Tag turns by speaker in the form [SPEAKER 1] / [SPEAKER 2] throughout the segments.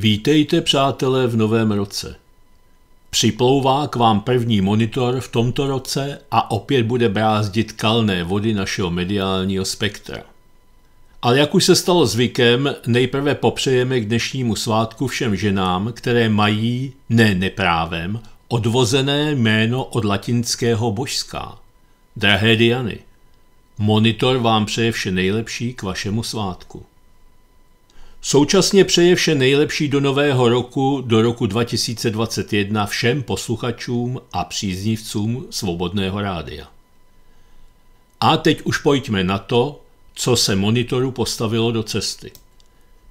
[SPEAKER 1] Vítejte, přátelé, v novém roce. Připlouvá k vám první monitor v tomto roce a opět bude brázdit kalné vody našeho mediálního spektra. Ale jak už se stalo zvykem, nejprve popřejeme k dnešnímu svátku všem ženám, které mají, ne neprávem, odvozené jméno od latinského božská. Drahé Diany, monitor vám přeje vše nejlepší k vašemu svátku. Současně přeje vše nejlepší do nového roku, do roku 2021 všem posluchačům a příznivcům Svobodného rádia. A teď už pojďme na to, co se monitoru postavilo do cesty.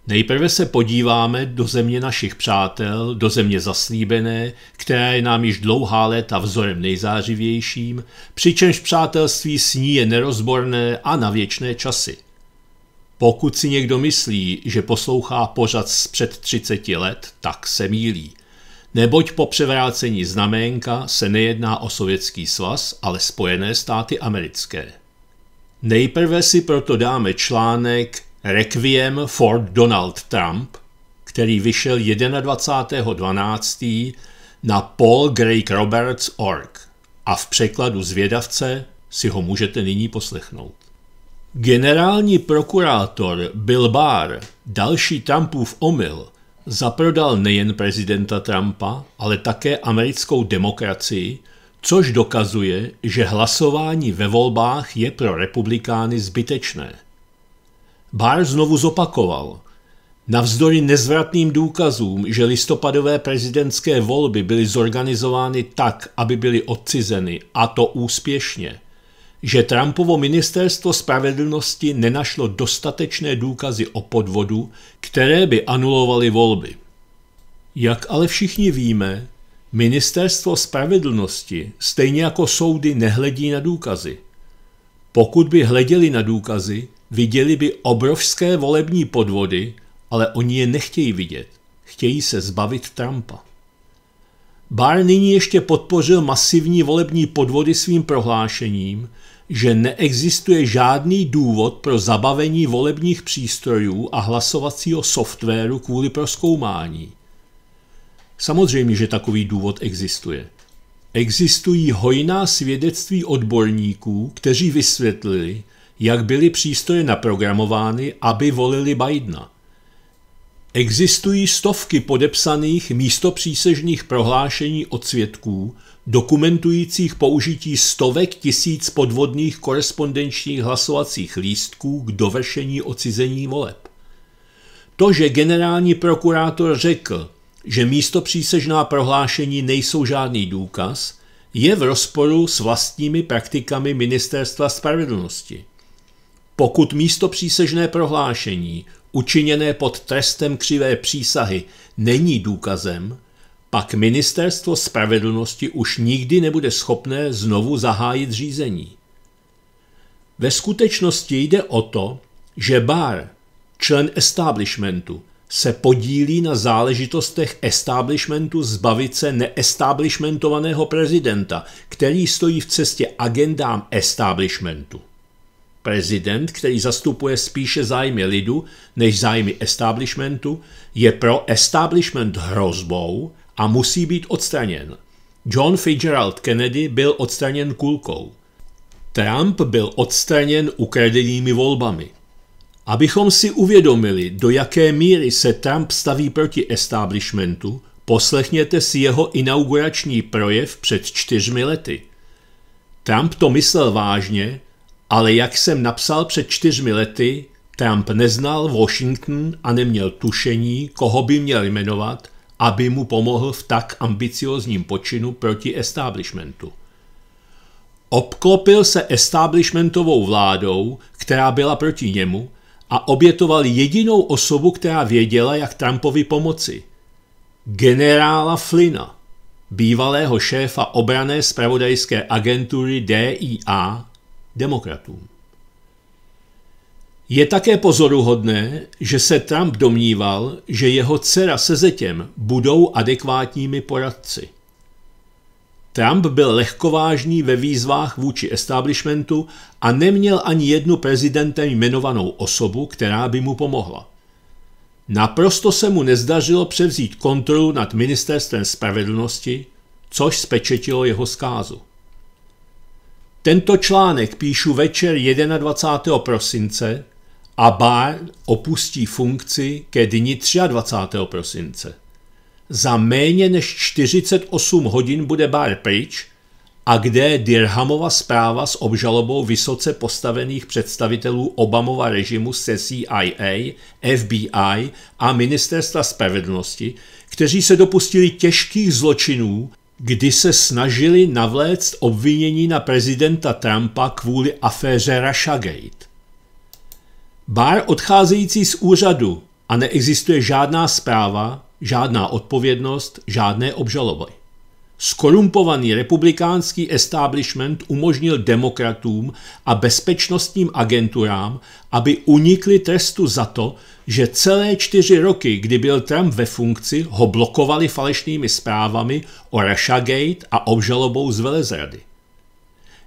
[SPEAKER 1] Nejprve se podíváme do země našich přátel, do země zaslíbené, která je nám již dlouhá léta vzorem nejzářivějším, přičemž přátelství s ní je nerozborné a na věčné časy – pokud si někdo myslí, že poslouchá pořad z před 30 let, tak se mílí. Neboť po převrácení znaménka se nejedná o Sovětský svaz, ale Spojené státy americké. Nejprve si proto dáme článek Requiem for Donald Trump, který vyšel 21.12. na org a v překladu zvědavce si ho můžete nyní poslechnout. Generální prokurátor Bill Barr, další Trumpův omyl, zaprodal nejen prezidenta Trumpa, ale také americkou demokracii, což dokazuje, že hlasování ve volbách je pro republikány zbytečné. Barr znovu zopakoval. Navzdory nezvratným důkazům, že listopadové prezidentské volby byly zorganizovány tak, aby byly odcizeny, a to úspěšně – že Trumpovo ministerstvo spravedlnosti nenašlo dostatečné důkazy o podvodu, které by anulovaly volby. Jak ale všichni víme, ministerstvo spravedlnosti stejně jako soudy nehledí na důkazy. Pokud by hleděli na důkazy, viděli by obrovské volební podvody, ale oni je nechtějí vidět. Chtějí se zbavit Trumpa. Barr nyní ještě podpořil masivní volební podvody svým prohlášením, že neexistuje žádný důvod pro zabavení volebních přístrojů a hlasovacího softwaru kvůli proskoumání. Samozřejmě, že takový důvod existuje. Existují hojná svědectví odborníků, kteří vysvětlili, jak byly přístroje naprogramovány, aby volili Bidena. Existují stovky podepsaných místopřísežných prohlášení od svědků, dokumentujících použití stovek tisíc podvodných korespondenčních hlasovacích lístků k dovršení ocizení voleb. To, že generální prokurátor řekl, že místo přísežná prohlášení nejsou žádný důkaz, je v rozporu s vlastními praktikami Ministerstva spravedlnosti. Pokud místo přísežné prohlášení, učiněné pod trestem křivé přísahy, není důkazem, pak ministerstvo spravedlnosti už nikdy nebude schopné znovu zahájit řízení. Ve skutečnosti jde o to, že Barr, člen establishmentu, se podílí na záležitostech establishmentu zbavit se neestablishmentovaného prezidenta, který stojí v cestě agendám establishmentu. Prezident, který zastupuje spíše zájmy lidu než zájmy establishmentu, je pro establishment hrozbou a musí být odstraněn. John Fitzgerald Kennedy byl odstraněn kulkou. Trump byl odstraněn ukradenými volbami. Abychom si uvědomili, do jaké míry se Trump staví proti establishmentu, poslechněte si jeho inaugurační projev před čtyřmi lety. Trump to myslel vážně, ale jak jsem napsal před čtyřmi lety, Trump neznal Washington a neměl tušení, koho by měl jmenovat aby mu pomohl v tak ambiciozním počinu proti establishmentu. Obklopil se establishmentovou vládou, která byla proti němu, a obětoval jedinou osobu, která věděla, jak Trumpovi pomoci. Generála Flynna, bývalého šéfa obrané spravodajské agentury DIA, demokratům. Je také pozoruhodné, že se Trump domníval, že jeho dcera se zetěm budou adekvátními poradci. Trump byl lehkovážný ve výzvách vůči establishmentu a neměl ani jednu prezidentem jmenovanou osobu, která by mu pomohla. Naprosto se mu nezdařilo převzít kontrolu nad ministerstvem spravedlnosti, což spečetilo jeho zkázu. Tento článek píšu večer 21. prosince Abár opustí funkci ke dni 23. prosince. Za méně než 48 hodin bude Bar pryč a kde Dirhamova zpráva s obžalobou vysoce postavených představitelů Obamova režimu se CIA, FBI a Ministerstva spravedlnosti, kteří se dopustili těžkých zločinů, kdy se snažili navléct obvinění na prezidenta Trumpa kvůli aféře Russiagate. Bár odcházející z úřadu a neexistuje žádná zpráva, žádná odpovědnost, žádné obžaloby. Skorumpovaný republikánský establishment umožnil demokratům a bezpečnostním agenturám, aby unikli trestu za to, že celé čtyři roky, kdy byl Trump ve funkci, ho blokovali falešnými zprávami o Russiagate a obžalobou z velezrady.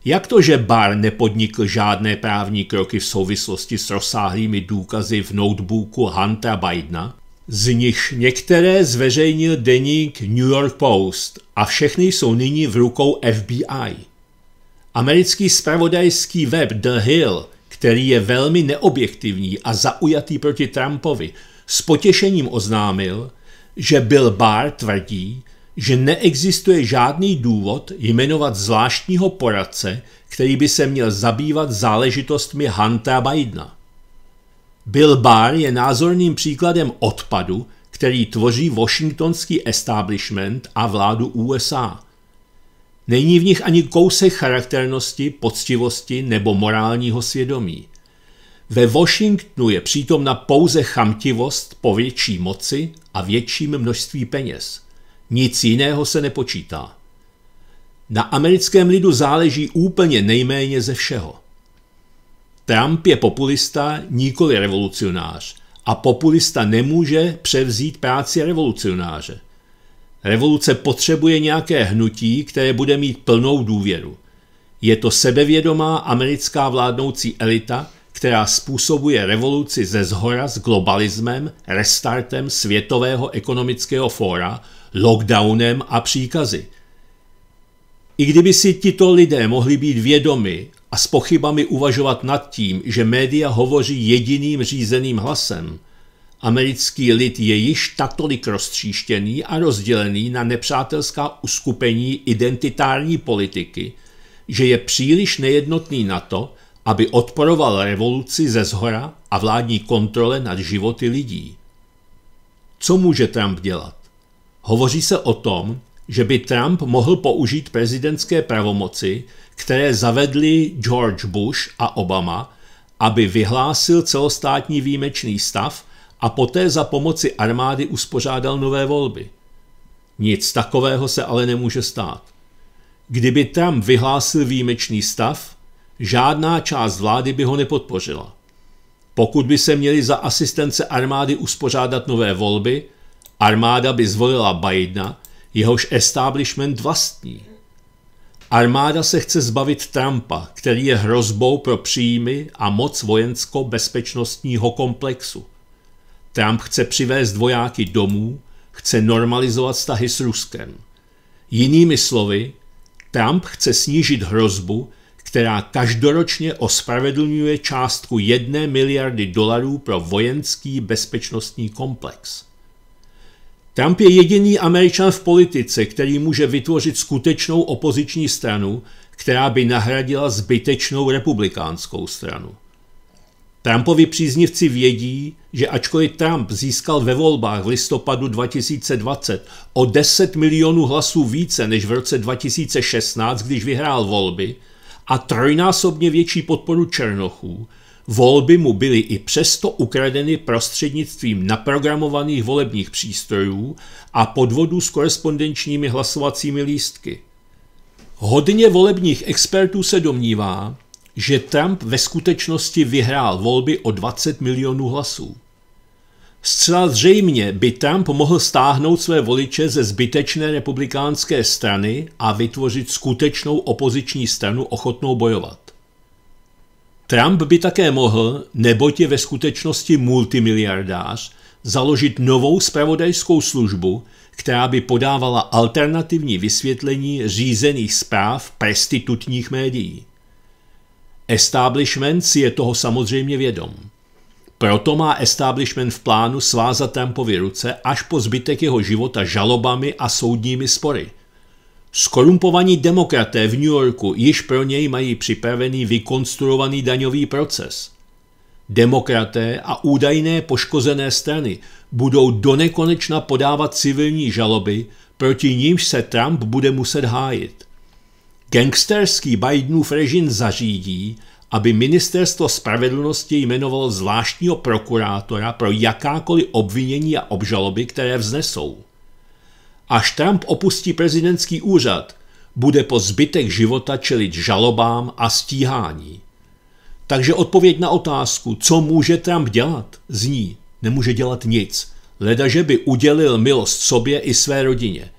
[SPEAKER 1] Jak to, že Barr nepodnikl žádné právní kroky v souvislosti s rozsáhlými důkazy v notebooku Huntera Bidena, z nich některé zveřejnil deník New York Post a všechny jsou nyní v rukou FBI. Americký spravodajský web The Hill, který je velmi neobjektivní a zaujatý proti Trumpovi, s potěšením oznámil, že Bill Barr tvrdí, že neexistuje žádný důvod jmenovat zvláštního poradce, který by se měl zabývat záležitostmi Huntera Bidena. Bill Barr je názorným příkladem odpadu, který tvoří washingtonský establishment a vládu USA. Není v nich ani kousek charakternosti, poctivosti nebo morálního svědomí. Ve Washingtonu je přítomna pouze chamtivost po větší moci a větším množství peněz – nic jiného se nepočítá. Na americkém lidu záleží úplně nejméně ze všeho. Trump je populista, nikoli revolucionář. A populista nemůže převzít práci revolucionáře. Revoluce potřebuje nějaké hnutí, které bude mít plnou důvěru. Je to sebevědomá americká vládnoucí elita, která způsobuje revoluci ze zhora s globalismem, restartem Světového ekonomického fóra, lockdownem a příkazy. I kdyby si tito lidé mohli být vědomi a s pochybami uvažovat nad tím, že média hovoří jediným řízeným hlasem, americký lid je již natolik roztříštěný a rozdělený na nepřátelská uskupení identitární politiky, že je příliš nejednotný na to, aby odporoval revoluci ze zhora a vládní kontrole nad životy lidí. Co může Trump dělat? Hovoří se o tom, že by Trump mohl použít prezidentské pravomoci, které zavedli George Bush a Obama, aby vyhlásil celostátní výjimečný stav a poté za pomoci armády uspořádal nové volby. Nic takového se ale nemůže stát. Kdyby Trump vyhlásil výjimečný stav, žádná část vlády by ho nepodpořila. Pokud by se měly za asistence armády uspořádat nové volby, Armáda by zvolila Bidena, jehož establishment vlastní. Armáda se chce zbavit Trumpa, který je hrozbou pro příjmy a moc vojensko-bezpečnostního komplexu. Trump chce přivést vojáky domů, chce normalizovat vztahy s Ruskem. Jinými slovy, Trump chce snížit hrozbu, která každoročně ospravedlňuje částku jedné miliardy dolarů pro vojenský bezpečnostní komplex. Trump je jediný američan v politice, který může vytvořit skutečnou opoziční stranu, která by nahradila zbytečnou republikánskou stranu. Trumpovi příznivci vědí, že ačkoliv Trump získal ve volbách v listopadu 2020 o 10 milionů hlasů více než v roce 2016, když vyhrál volby, a trojnásobně větší podporu Černochů, Volby mu byly i přesto ukradeny prostřednictvím naprogramovaných volebních přístrojů a podvodů s korespondenčními hlasovacími lístky. Hodně volebních expertů se domnívá, že Trump ve skutečnosti vyhrál volby o 20 milionů hlasů. Zcela zřejmě by Trump mohl stáhnout své voliče ze zbytečné republikánské strany a vytvořit skutečnou opoziční stranu ochotnou bojovat. Trump by také mohl, neboť je ve skutečnosti multimiliardář, založit novou spravodajskou službu, která by podávala alternativní vysvětlení řízených zpráv prestitutních médií. Establishment si je toho samozřejmě vědom. Proto má establishment v plánu svázat Trumpovi ruce až po zbytek jeho života žalobami a soudními spory – Skorumpovaní demokraté v New Yorku již pro něj mají připravený vykonstruovaný daňový proces. Demokraté a údajné poškozené strany budou donekonečna podávat civilní žaloby, proti nímž se Trump bude muset hájit. Gangsterský Bidenův režim zařídí, aby ministerstvo spravedlnosti jmenovalo zvláštního prokurátora pro jakákoliv obvinění a obžaloby, které vznesou. Až Trump opustí prezidentský úřad, bude po zbytek života čelit žalobám a stíhání. Takže odpověď na otázku, co může Trump dělat, zní, nemůže dělat nic, ledaže by udělil milost sobě i své rodině.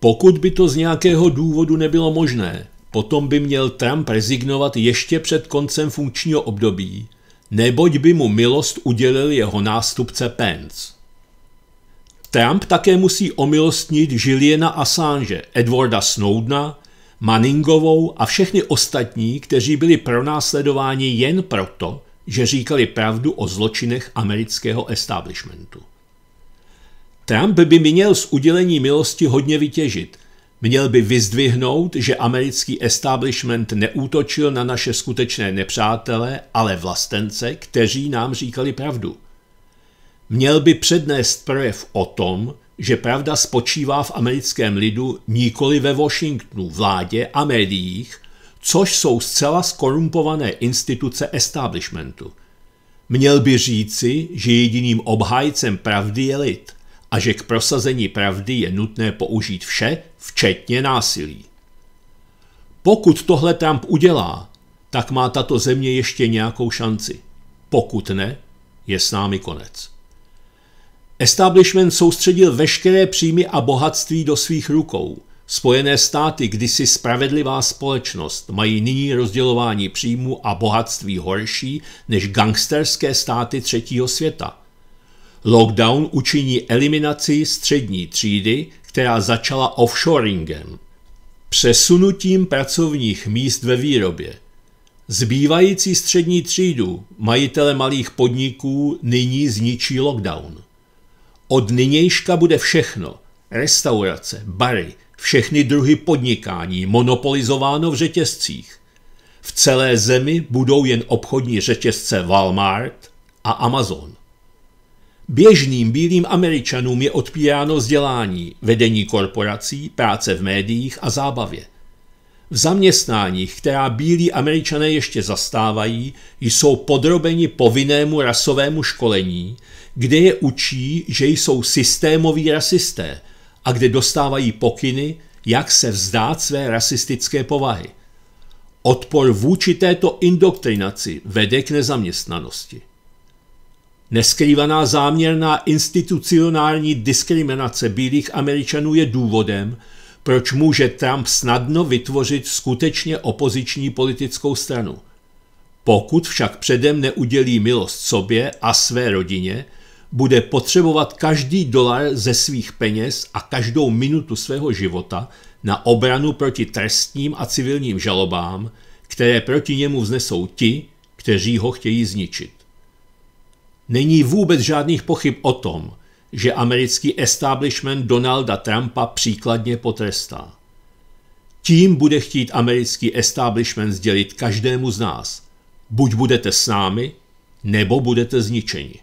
[SPEAKER 1] Pokud by to z nějakého důvodu nebylo možné, potom by měl Trump rezignovat ještě před koncem funkčního období, neboť by mu milost udělil jeho nástupce Pence. Trump také musí omilostnit Juliana Assange, Edwarda Snowdena, Manningovou a všechny ostatní, kteří byli pronásledováni jen proto, že říkali pravdu o zločinech amerického establishmentu. Trump by měl z udělení milosti hodně vytěžit. Měl by vyzdvihnout, že americký establishment neútočil na naše skutečné nepřátele, ale vlastence, kteří nám říkali pravdu – Měl by přednést projev o tom, že pravda spočívá v americkém lidu nikoli ve Washingtonu, vládě a médiích, což jsou zcela skorumpované instituce establishmentu. Měl by říci, že jediným obhájcem pravdy je lid a že k prosazení pravdy je nutné použít vše, včetně násilí. Pokud tohle Trump udělá, tak má tato země ještě nějakou šanci. Pokud ne, je s námi konec. Establishment soustředil veškeré příjmy a bohatství do svých rukou. Spojené státy, kdysi spravedlivá společnost, mají nyní rozdělování příjmů a bohatství horší než gangsterské státy třetího světa. Lockdown učiní eliminaci střední třídy, která začala offshoringem, přesunutím pracovních míst ve výrobě. Zbývající střední třídu, majitele malých podniků, nyní zničí lockdown. Od nynějška bude všechno, restaurace, bary, všechny druhy podnikání monopolizováno v řetězcích. V celé zemi budou jen obchodní řetězce Walmart a Amazon. Běžným bílým američanům je odpíráno vzdělání, vedení korporací, práce v médiích a zábavě. V zaměstnáních, která bílí američané ještě zastávají, jsou podrobeni povinnému rasovému školení, kde je učí, že jsou systémoví rasisté a kde dostávají pokyny, jak se vzdát své rasistické povahy. Odpor vůči této indoktrinaci vede k nezaměstnanosti. Neskrývaná záměrná institucionální diskriminace bílých Američanů je důvodem, proč může Trump snadno vytvořit skutečně opoziční politickou stranu. Pokud však předem neudělí milost sobě a své rodině, bude potřebovat každý dolar ze svých peněz a každou minutu svého života na obranu proti trestním a civilním žalobám, které proti němu vznesou ti, kteří ho chtějí zničit. Není vůbec žádných pochyb o tom, že americký establishment Donalda Trumpa příkladně potrestá. Tím bude chtít americký establishment sdělit každému z nás. Buď budete s námi, nebo budete zničeni.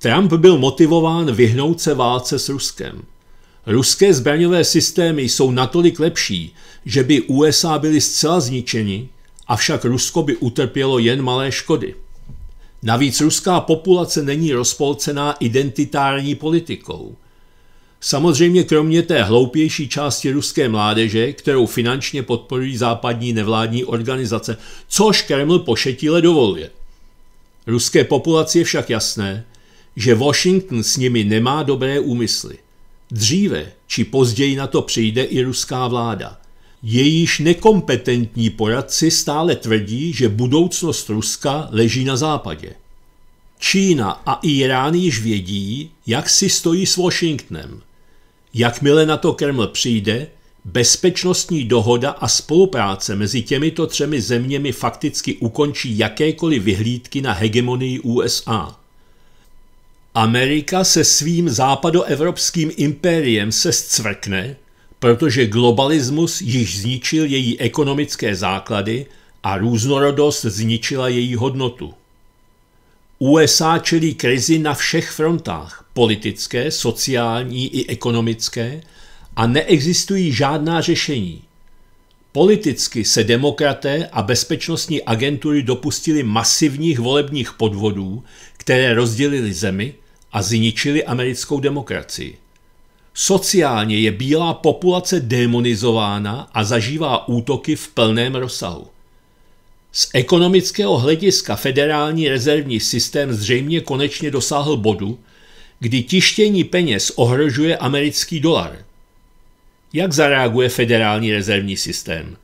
[SPEAKER 1] Trump byl motivován vyhnout se válce s Ruskem. Ruské zbraňové systémy jsou natolik lepší, že by USA byly zcela zničeni, avšak Rusko by utrpělo jen malé škody. Navíc ruská populace není rozpolcená identitární politikou. Samozřejmě kromě té hloupější části ruské mládeže, kterou finančně podporují západní nevládní organizace, což Kreml pošetile dovoluje. Ruské populaci je však jasné, že Washington s nimi nemá dobré úmysly. Dříve či později na to přijde i ruská vláda. Jejíž nekompetentní poradci stále tvrdí, že budoucnost Ruska leží na západě. Čína a Irán již vědí, jak si stojí s Washingtonem. Jakmile na to Kreml přijde, bezpečnostní dohoda a spolupráce mezi těmito třemi zeměmi fakticky ukončí jakékoliv vyhlídky na hegemonii USA. Amerika se svým západoevropským impériem se zcvrkne, protože globalismus již zničil její ekonomické základy a různorodost zničila její hodnotu. USA čelí krizi na všech frontách – politické, sociální i ekonomické – a neexistují žádná řešení. Politicky se demokraté a bezpečnostní agentury dopustili masivních volebních podvodů, které rozdělily zemi – a zničili americkou demokracii. Sociálně je bílá populace demonizována a zažívá útoky v plném rozsahu. Z ekonomického hlediska federální rezervní systém zřejmě konečně dosáhl bodu, kdy tištění peněz ohrožuje americký dolar. Jak zareaguje federální rezervní systém?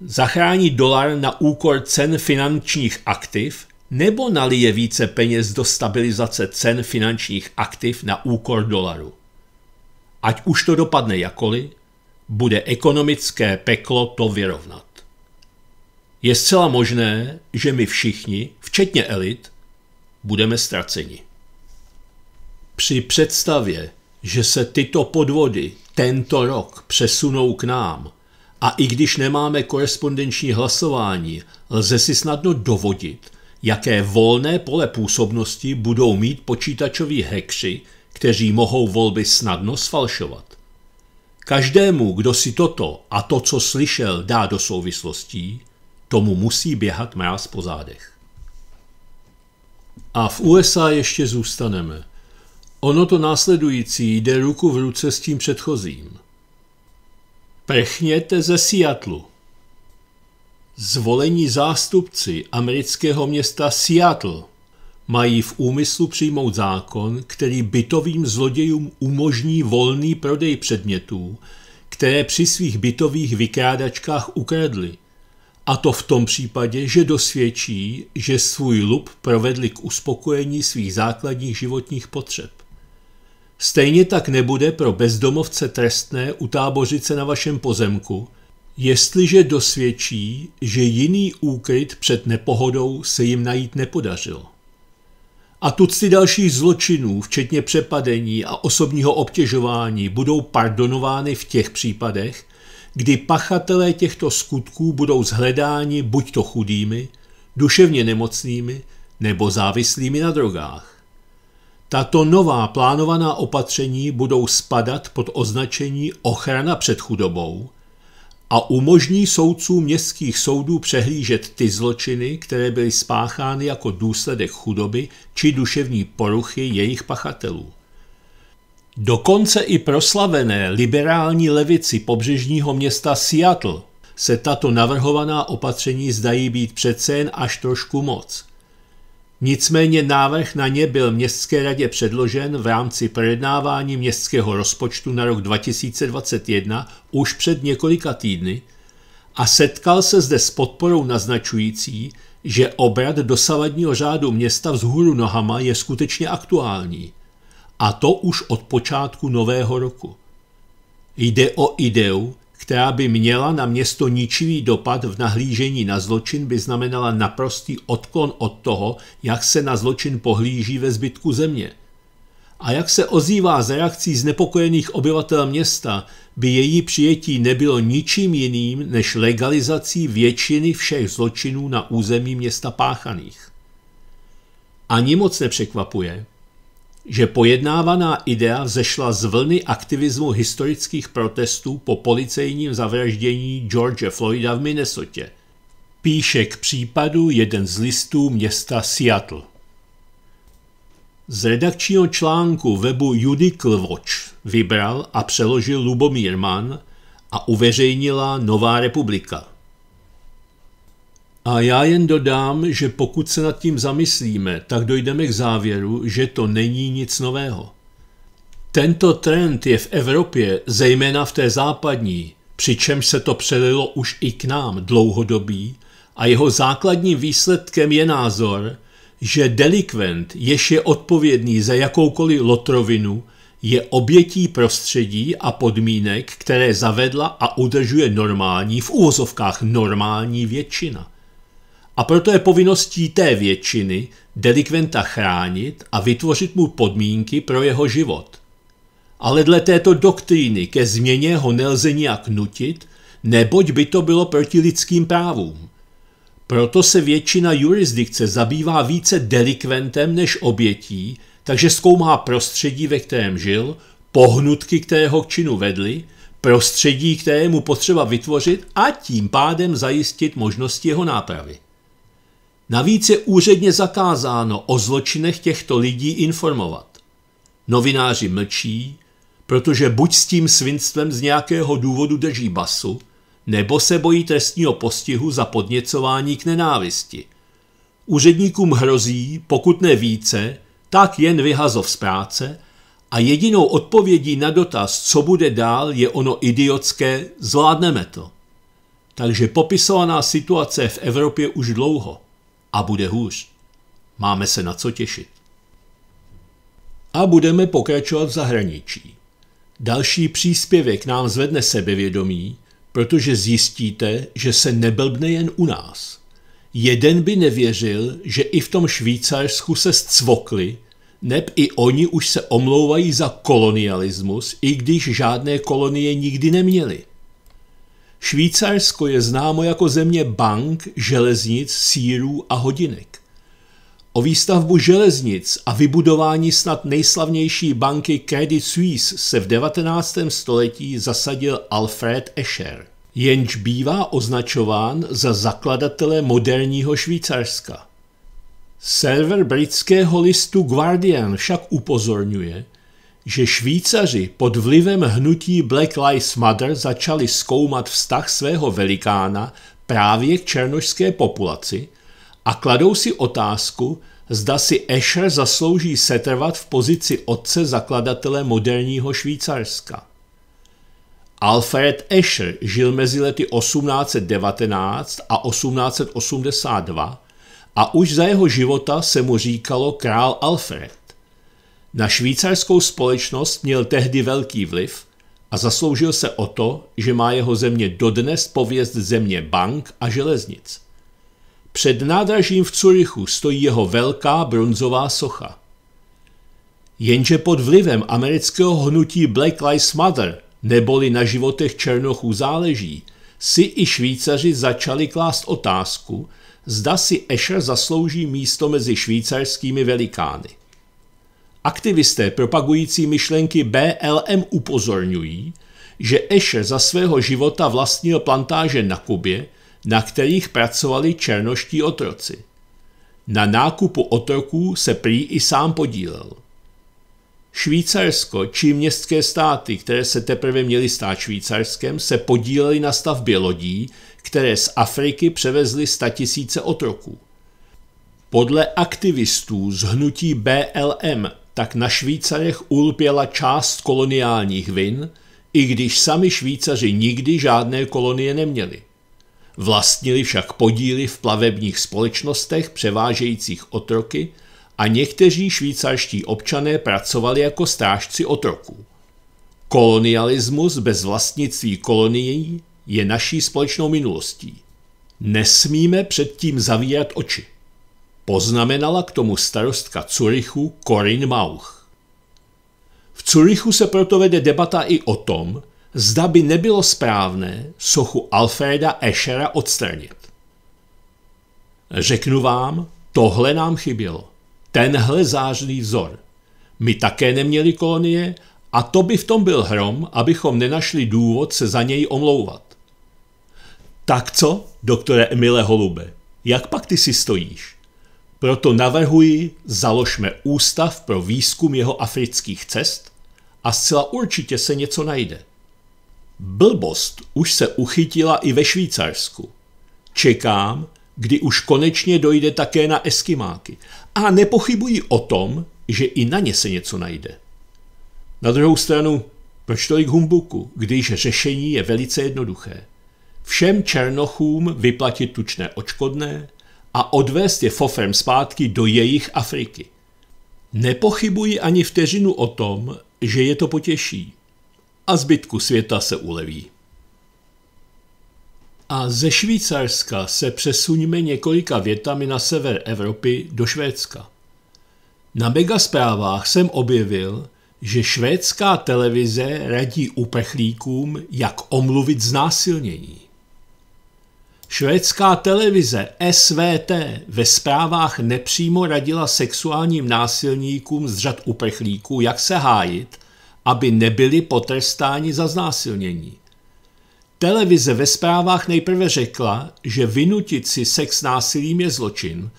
[SPEAKER 1] Zachrání dolar na úkor cen finančních aktiv – nebo nalije více peněz do stabilizace cen finančních aktiv na úkor dolaru. Ať už to dopadne jakoli, bude ekonomické peklo to vyrovnat. Je zcela možné, že my všichni, včetně elit, budeme ztraceni. Při představě, že se tyto podvody tento rok přesunou k nám a i když nemáme korespondenční hlasování, lze si snadno dovodit, jaké volné pole působnosti budou mít počítačoví hekři, kteří mohou volby snadno sfalšovat. Každému, kdo si toto a to, co slyšel, dá do souvislostí, tomu musí běhat mráz po zádech. A v USA ještě zůstaneme. Ono to následující jde ruku v ruce s tím předchozím. Prchněte ze Seattleu. Zvolení zástupci amerického města Seattle mají v úmyslu přijmout zákon, který bytovým zlodějům umožní volný prodej předmětů, které při svých bytových vykrádačkách ukradli. A to v tom případě, že dosvědčí, že svůj lup provedli k uspokojení svých základních životních potřeb. Stejně tak nebude pro bezdomovce trestné utábořit se na vašem pozemku, jestliže dosvědčí, že jiný úkryt před nepohodou se jim najít nepodařilo. A tucty dalších zločinů, včetně přepadení a osobního obtěžování, budou pardonovány v těch případech, kdy pachatelé těchto skutků budou zhledáni buďto chudými, duševně nemocnými nebo závislými na drogách. Tato nová plánovaná opatření budou spadat pod označení ochrana před chudobou a umožní soudcům městských soudů přehlížet ty zločiny, které byly spáchány jako důsledek chudoby či duševní poruchy jejich pachatelů. Dokonce i proslavené liberální levici pobřežního města Seattle se tato navrhovaná opatření zdají být přece jen až trošku moc. Nicméně návrh na ně byl městské radě předložen v rámci projednávání městského rozpočtu na rok 2021 už před několika týdny a setkal se zde s podporou naznačující, že obrat dosavadního řádu města vzhůru nohama je skutečně aktuální. A to už od počátku nového roku. Jde o ideu, která by měla na město ničivý dopad v nahlížení na zločin, by znamenala naprostý odklon od toho, jak se na zločin pohlíží ve zbytku země. A jak se ozývá z reakcí znepokojených obyvatel města, by její přijetí nebylo ničím jiným než legalizací většiny všech zločinů na území města páchaných. Ani moc nepřekvapuje, že pojednávaná idea vzešla z vlny aktivismu historických protestů po policejním zavraždění George Floyda v Minnesota. Píše k případu jeden z listů města Seattle. Z redakčního článku webu Judicle Watch vybral a přeložil Lubomír Mann a uveřejnila Nová republika – a já jen dodám, že pokud se nad tím zamyslíme, tak dojdeme k závěru, že to není nic nového. Tento trend je v Evropě, zejména v té západní, přičemž se to přelilo už i k nám dlouhodobý a jeho základním výsledkem je názor, že delikvent, jež je odpovědný za jakoukoliv lotrovinu, je obětí prostředí a podmínek, které zavedla a udržuje normální, v úvozovkách normální většina a proto je povinností té většiny delikventa chránit a vytvořit mu podmínky pro jeho život. Ale dle této doktríny ke změně ho nelze nijak nutit, neboť by to bylo proti lidským právům. Proto se většina jurisdikce zabývá více delikventem než obětí, takže zkoumá prostředí, ve kterém žil, pohnutky, které ho k činu vedly, prostředí, které mu potřeba vytvořit a tím pádem zajistit možnosti jeho nápravy. Navíc je úředně zakázáno o zločinech těchto lidí informovat. Novináři mlčí, protože buď s tím svinstvem z nějakého důvodu drží basu, nebo se bojí trestního postihu za podněcování k nenávisti. Úředníkům hrozí, pokud ne více, tak jen vyhazov z práce a jedinou odpovědí na dotaz, co bude dál, je ono idiotské, zvládneme to. Takže popisovaná situace v Evropě už dlouho – a bude hůř. Máme se na co těšit. A budeme pokračovat v zahraničí. Další příspěvek nám zvedne sebevědomí, protože zjistíte, že se neblbne jen u nás. Jeden by nevěřil, že i v tom Švýcarsku se zcvokli, neb i oni už se omlouvají za kolonialismus, i když žádné kolonie nikdy neměli. Švýcarsko je známo jako země bank, železnic, sírů a hodinek. O výstavbu železnic a vybudování snad nejslavnější banky Credit Suisse se v 19. století zasadil Alfred Escher, jenž bývá označován za zakladatele moderního Švýcarska. Server britského listu Guardian však upozorňuje, že Švýcaři pod vlivem hnutí Black Lives Matter začali zkoumat vztah svého velikána právě k černožské populaci a kladou si otázku, zda si Escher zaslouží setrvat v pozici otce zakladatele moderního Švýcarska. Alfred Escher žil mezi lety 1819 a 1882 a už za jeho života se mu říkalo král Alfred. Na švýcarskou společnost měl tehdy velký vliv a zasloužil se o to, že má jeho země dodnes pověst země bank a železnic. Před nádražím v Curychu stojí jeho velká bronzová socha. Jenže pod vlivem amerického hnutí Black Lives Matter neboli na životech černochů záleží, si i Švýcaři začali klást otázku, zda si Escher zaslouží místo mezi švýcarskými velikány. Aktivisté propagující myšlenky BLM upozorňují, že Escher za svého života vlastnil plantáže na Kubě, na kterých pracovali černoští otroci. Na nákupu otroků se prý i sám podílel. Švýcarsko či městské státy, které se teprve měly stát Švýcarskem, se podílely na stavbě lodí, které z Afriky převezly tisíce otroků. Podle aktivistů z hnutí BLM tak na Švýcarech ulpěla část koloniálních vin, i když sami Švýcaři nikdy žádné kolonie neměli. Vlastnili však podíly v plavebních společnostech převážejících otroky a někteří švýcarští občané pracovali jako strážci otroků. Kolonialismus bez vlastnictví kolonií je naší společnou minulostí. Nesmíme předtím zavírat oči. Poznamenala k tomu starostka Curychu Corin Mauch. V Curychu se proto vede debata i o tom, zda by nebylo správné sochu Alfreda Eschera odstranit. Řeknu vám, tohle nám chybělo. Tenhle zářný vzor. My také neměli kolonie a to by v tom byl hrom, abychom nenašli důvod se za něj omlouvat. Tak co, doktore Emile Holube, jak pak ty si stojíš? Proto navrhuji, založme ústav pro výzkum jeho afrických cest a zcela určitě se něco najde. Blbost už se uchytila i ve Švýcarsku. Čekám, kdy už konečně dojde také na Eskimáky a nepochybuji o tom, že i na ně se něco najde. Na druhou stranu, proč tolik humbuku, když řešení je velice jednoduché? Všem černochům vyplatit tučné očkodné, a odvést je fofem zpátky do jejich Afriky. Nepochybuji ani vteřinu o tom, že je to potěší. A zbytku světa se uleví. A ze Švýcarska se přesuníme několika větami na sever Evropy do Švédska. Na megasprávách jsem objevil, že švédská televize radí uprchlíkům, jak omluvit znásilnění. Švédská televize SVT ve zprávách nepřímo radila sexuálním násilníkům z řad uprchlíků, jak se hájit, aby nebyli potrestáni za znásilnění. Televize ve zprávách nejprve řekla, že vynutit si sex násilím je zločin,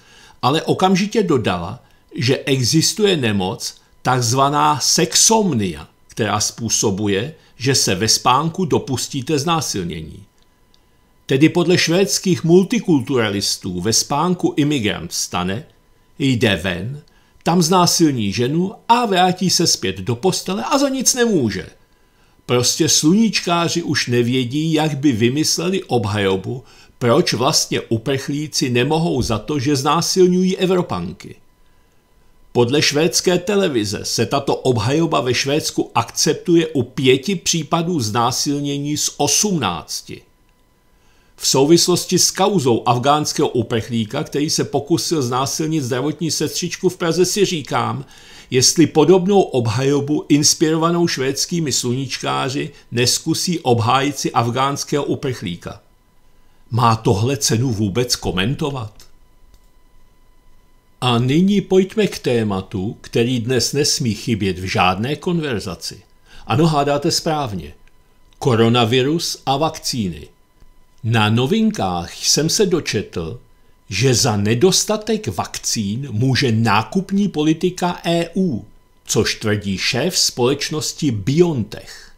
[SPEAKER 1] ale okamžitě dodala, že existuje nemoc takzvaná sexomnia, která způsobuje, že se ve spánku dopustíte znásilnění tedy podle švédských multikulturalistů ve spánku imigrant vstane, jde ven, tam znásilní ženu a vrátí se zpět do postele a za nic nemůže. Prostě sluníčkáři už nevědí, jak by vymysleli obhajobu, proč vlastně uprchlíci nemohou za to, že znásilňují Evropanky. Podle švédské televize se tato obhajoba ve Švédsku akceptuje u pěti případů znásilnění z osmnácti v souvislosti s kauzou afgánského uprchlíka, který se pokusil znásilnit zdravotní sestřičku v Praze, si říkám, jestli podobnou obhajobu inspirovanou švédskými sluníčkáři neskusí obhájci afgánského uprchlíka. Má tohle cenu vůbec komentovat? A nyní pojďme k tématu, který dnes nesmí chybět v žádné konverzaci. Ano, hádáte správně. Koronavirus a vakcíny – na novinkách jsem se dočetl, že za nedostatek vakcín může nákupní politika EU, což tvrdí šéf společnosti BioNTech.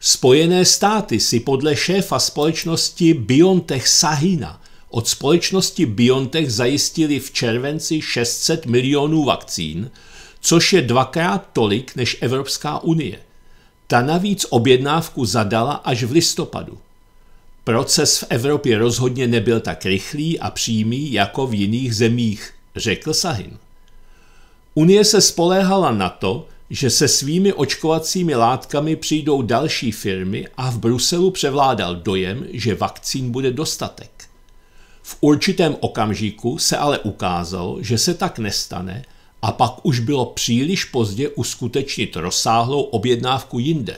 [SPEAKER 1] Spojené státy si podle šéfa společnosti BioNTech Sahina od společnosti BioNTech zajistili v červenci 600 milionů vakcín, což je dvakrát tolik než Evropská unie. Ta navíc objednávku zadala až v listopadu. Proces v Evropě rozhodně nebyl tak rychlý a přímý jako v jiných zemích, řekl Sahin. Unie se spoléhala na to, že se svými očkovacími látkami přijdou další firmy a v Bruselu převládal dojem, že vakcín bude dostatek. V určitém okamžiku se ale ukázalo, že se tak nestane a pak už bylo příliš pozdě uskutečnit rozsáhlou objednávku jinde.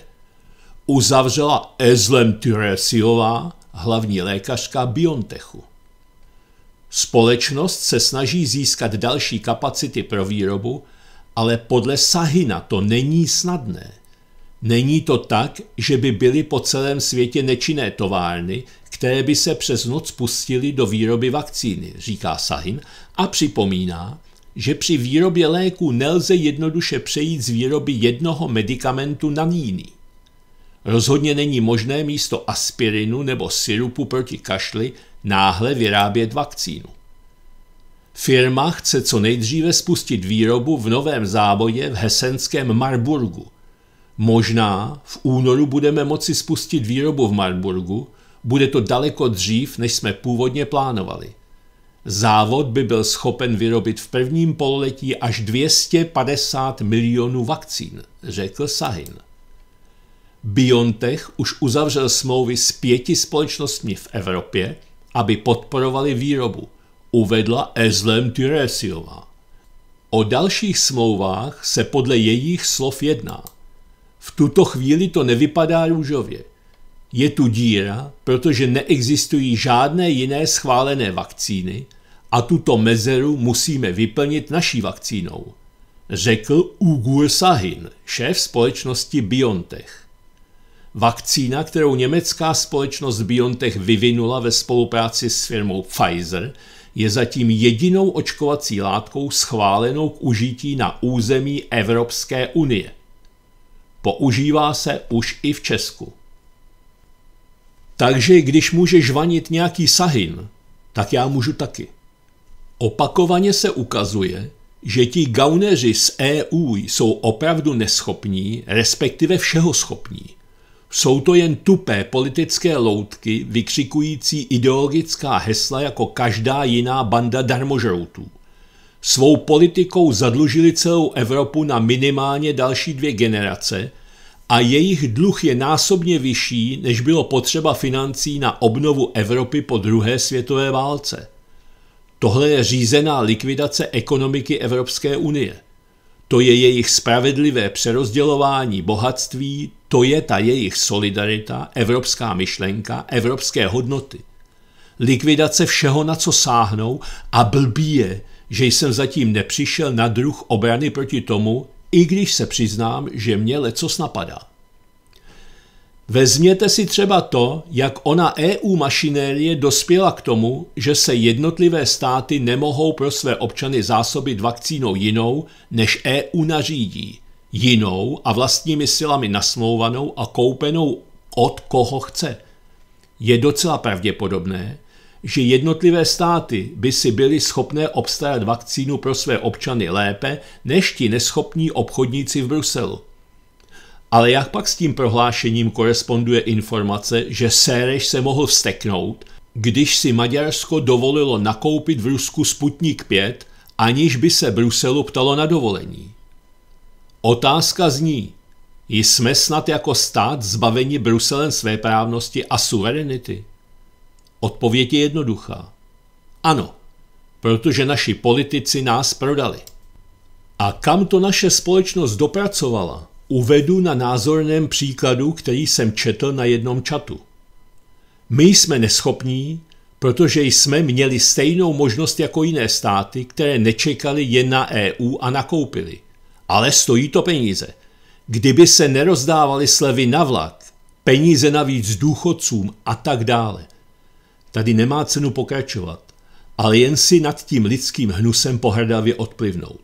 [SPEAKER 1] Uzavřela Ezlem Tyresiová hlavní lékařka Biontechu. Společnost se snaží získat další kapacity pro výrobu, ale podle Sahina to není snadné. Není to tak, že by byly po celém světě nečinné továrny, které by se přes noc pustily do výroby vakcíny, říká Sahin a připomíná, že při výrobě léku nelze jednoduše přejít z výroby jednoho medicamentu na jiný. Rozhodně není možné místo aspirinu nebo syrupu proti kašli náhle vyrábět vakcínu. Firma chce co nejdříve spustit výrobu v novém závodě v hesenském Marburgu. Možná v únoru budeme moci spustit výrobu v Marburgu, bude to daleko dřív, než jsme původně plánovali. Závod by byl schopen vyrobit v prvním pololetí až 250 milionů vakcín, řekl Sahin. Biontech už uzavřel smlouvy s pěti společnostmi v Evropě, aby podporovali výrobu, uvedla Ezlem Tyresiová. O dalších smlouvách se podle jejich slov jedná. V tuto chvíli to nevypadá růžově. Je tu díra, protože neexistují žádné jiné schválené vakcíny a tuto mezeru musíme vyplnit naší vakcínou, řekl Ugur Sahin, šéf společnosti BioNTech. Vakcína, kterou německá společnost BioNTech vyvinula ve spolupráci s firmou Pfizer, je zatím jedinou očkovací látkou schválenou k užití na území Evropské unie. Používá se už i v Česku. Takže když může žvanit nějaký sahin, tak já můžu taky. Opakovaně se ukazuje, že ti gauneři z EU jsou opravdu neschopní, respektive všeho schopní. Jsou to jen tupé politické loutky vykřikující ideologická hesla jako každá jiná banda darmožroutů. Svou politikou zadlužili celou Evropu na minimálně další dvě generace a jejich dluh je násobně vyšší, než bylo potřeba financí na obnovu Evropy po druhé světové válce. Tohle je řízená likvidace ekonomiky Evropské unie to je jejich spravedlivé přerozdělování bohatství, to je ta jejich solidarita, evropská myšlenka, evropské hodnoty. Likvidace všeho, na co sáhnou a blbí je, že jsem zatím nepřišel na druh obrany proti tomu, i když se přiznám, že mě lecos napadá. Vezměte si třeba to, jak ona EU mašinérie dospěla k tomu, že se jednotlivé státy nemohou pro své občany zásobit vakcínou jinou, než EU nařídí. Jinou a vlastními silami nasmlouvanou a koupenou od koho chce. Je docela pravděpodobné, že jednotlivé státy by si byly schopné obstarat vakcínu pro své občany lépe než ti neschopní obchodníci v Bruselu. Ale jak pak s tím prohlášením koresponduje informace, že Séreš se mohl vsteknout, když si Maďarsko dovolilo nakoupit v Rusku Sputnik 5, aniž by se Bruselu ptalo na dovolení? Otázka zní, jsme snad jako stát zbaveni Bruselem své právnosti a suverenity? Odpověď je jednoduchá. Ano, protože naši politici nás prodali. A kam to naše společnost dopracovala, Uvedu na názorném příkladu, který jsem četl na jednom čatu. My jsme neschopní, protože jsme měli stejnou možnost jako jiné státy, které nečekali jen na EU a nakoupili. Ale stojí to peníze. Kdyby se nerozdávaly slevy na vlak, peníze navíc důchodcům a tak dále. Tady nemá cenu pokračovat, ale jen si nad tím lidským hnusem pohrdavě odplivnout.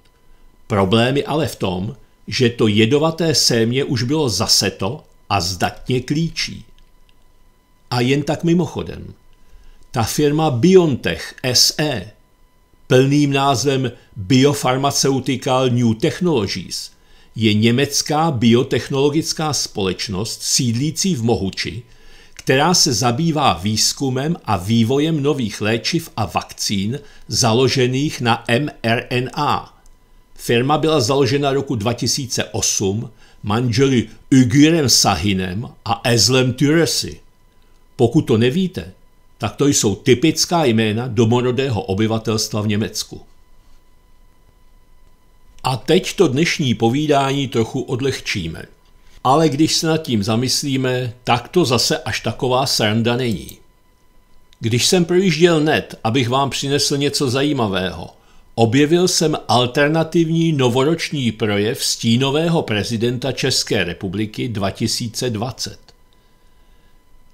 [SPEAKER 1] Problém je ale v tom, že to jedovaté sémě už bylo zaseto a zdatně klíčí. A jen tak mimochodem, ta firma BioNTech SE, plným názvem Biopharmaceutical New Technologies, je německá biotechnologická společnost sídlící v Mohuči, která se zabývá výzkumem a vývojem nových léčiv a vakcín založených na mRNA, Firma byla založena roku 2008 manželi Ugirem Sahinem a Ezlem Turesi. Pokud to nevíte, tak to jsou typická jména domorodého obyvatelstva v Německu. A teď to dnešní povídání trochu odlehčíme. Ale když se nad tím zamyslíme, tak to zase až taková sranda není. Když jsem projížděl net, abych vám přinesl něco zajímavého – objevil jsem alternativní novoroční projev stínového prezidenta České republiky 2020.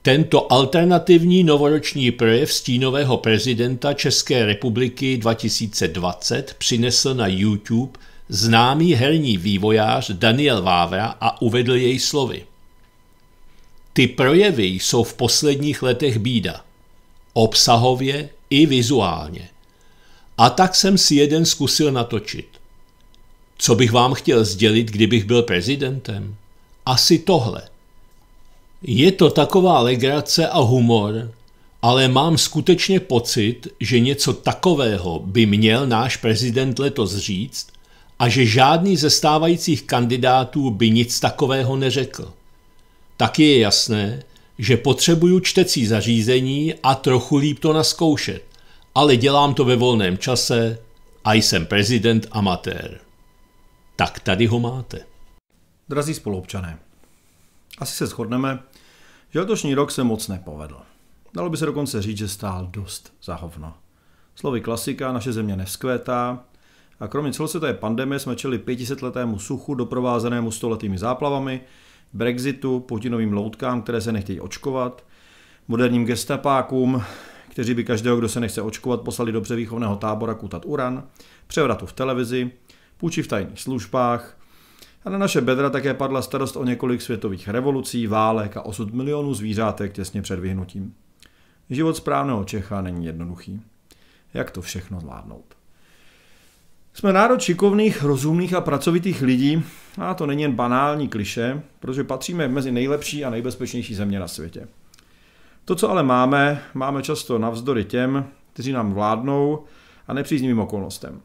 [SPEAKER 1] Tento alternativní novoroční projev stínového prezidenta České republiky 2020 přinesl na YouTube známý herní vývojář Daniel Vávra a uvedl jej slovy. Ty projevy jsou v posledních letech bída. Obsahově i vizuálně – a tak jsem si jeden zkusil natočit. Co bych vám chtěl sdělit, kdybych byl prezidentem? Asi tohle. Je to taková legrace a humor, ale mám skutečně pocit, že něco takového by měl náš prezident letos říct a že žádný ze stávajících kandidátů by nic takového neřekl. Tak je jasné, že potřebuju čtecí zařízení a trochu líp to naskoušet ale dělám to ve volném čase a jsem prezident amatér. Tak tady ho máte.
[SPEAKER 2] Drazí spoluobčané, asi se shodneme, že letošní rok se moc nepovedl. Dalo by se dokonce říct, že stál dost za hovno. Slovy klasika, naše země nevzkvétá a kromě celosvětové pandemie jsme čeli 500-letému suchu doprovázenému stoletými záplavami, Brexitu, Putinovým loutkám, které se nechtějí očkovat, moderním gestapákům, kteří by každého, kdo se nechce očkovat, poslali do převýchovného tábora kutat uran, převratu v televizi, půči v tajných službách. A na naše bedra také padla starost o několik světových revolucí, válek a osud milionů zvířátek těsně před vyhnutím. Život správného Čecha není jednoduchý. Jak to všechno zvládnout? Jsme národ šikovných, rozumných a pracovitých lidí a to není jen banální kliše, protože patříme mezi nejlepší a nejbezpečnější země na světě. To, co ale máme, máme často navzdory těm, kteří nám vládnou a nepříznivým okolnostem.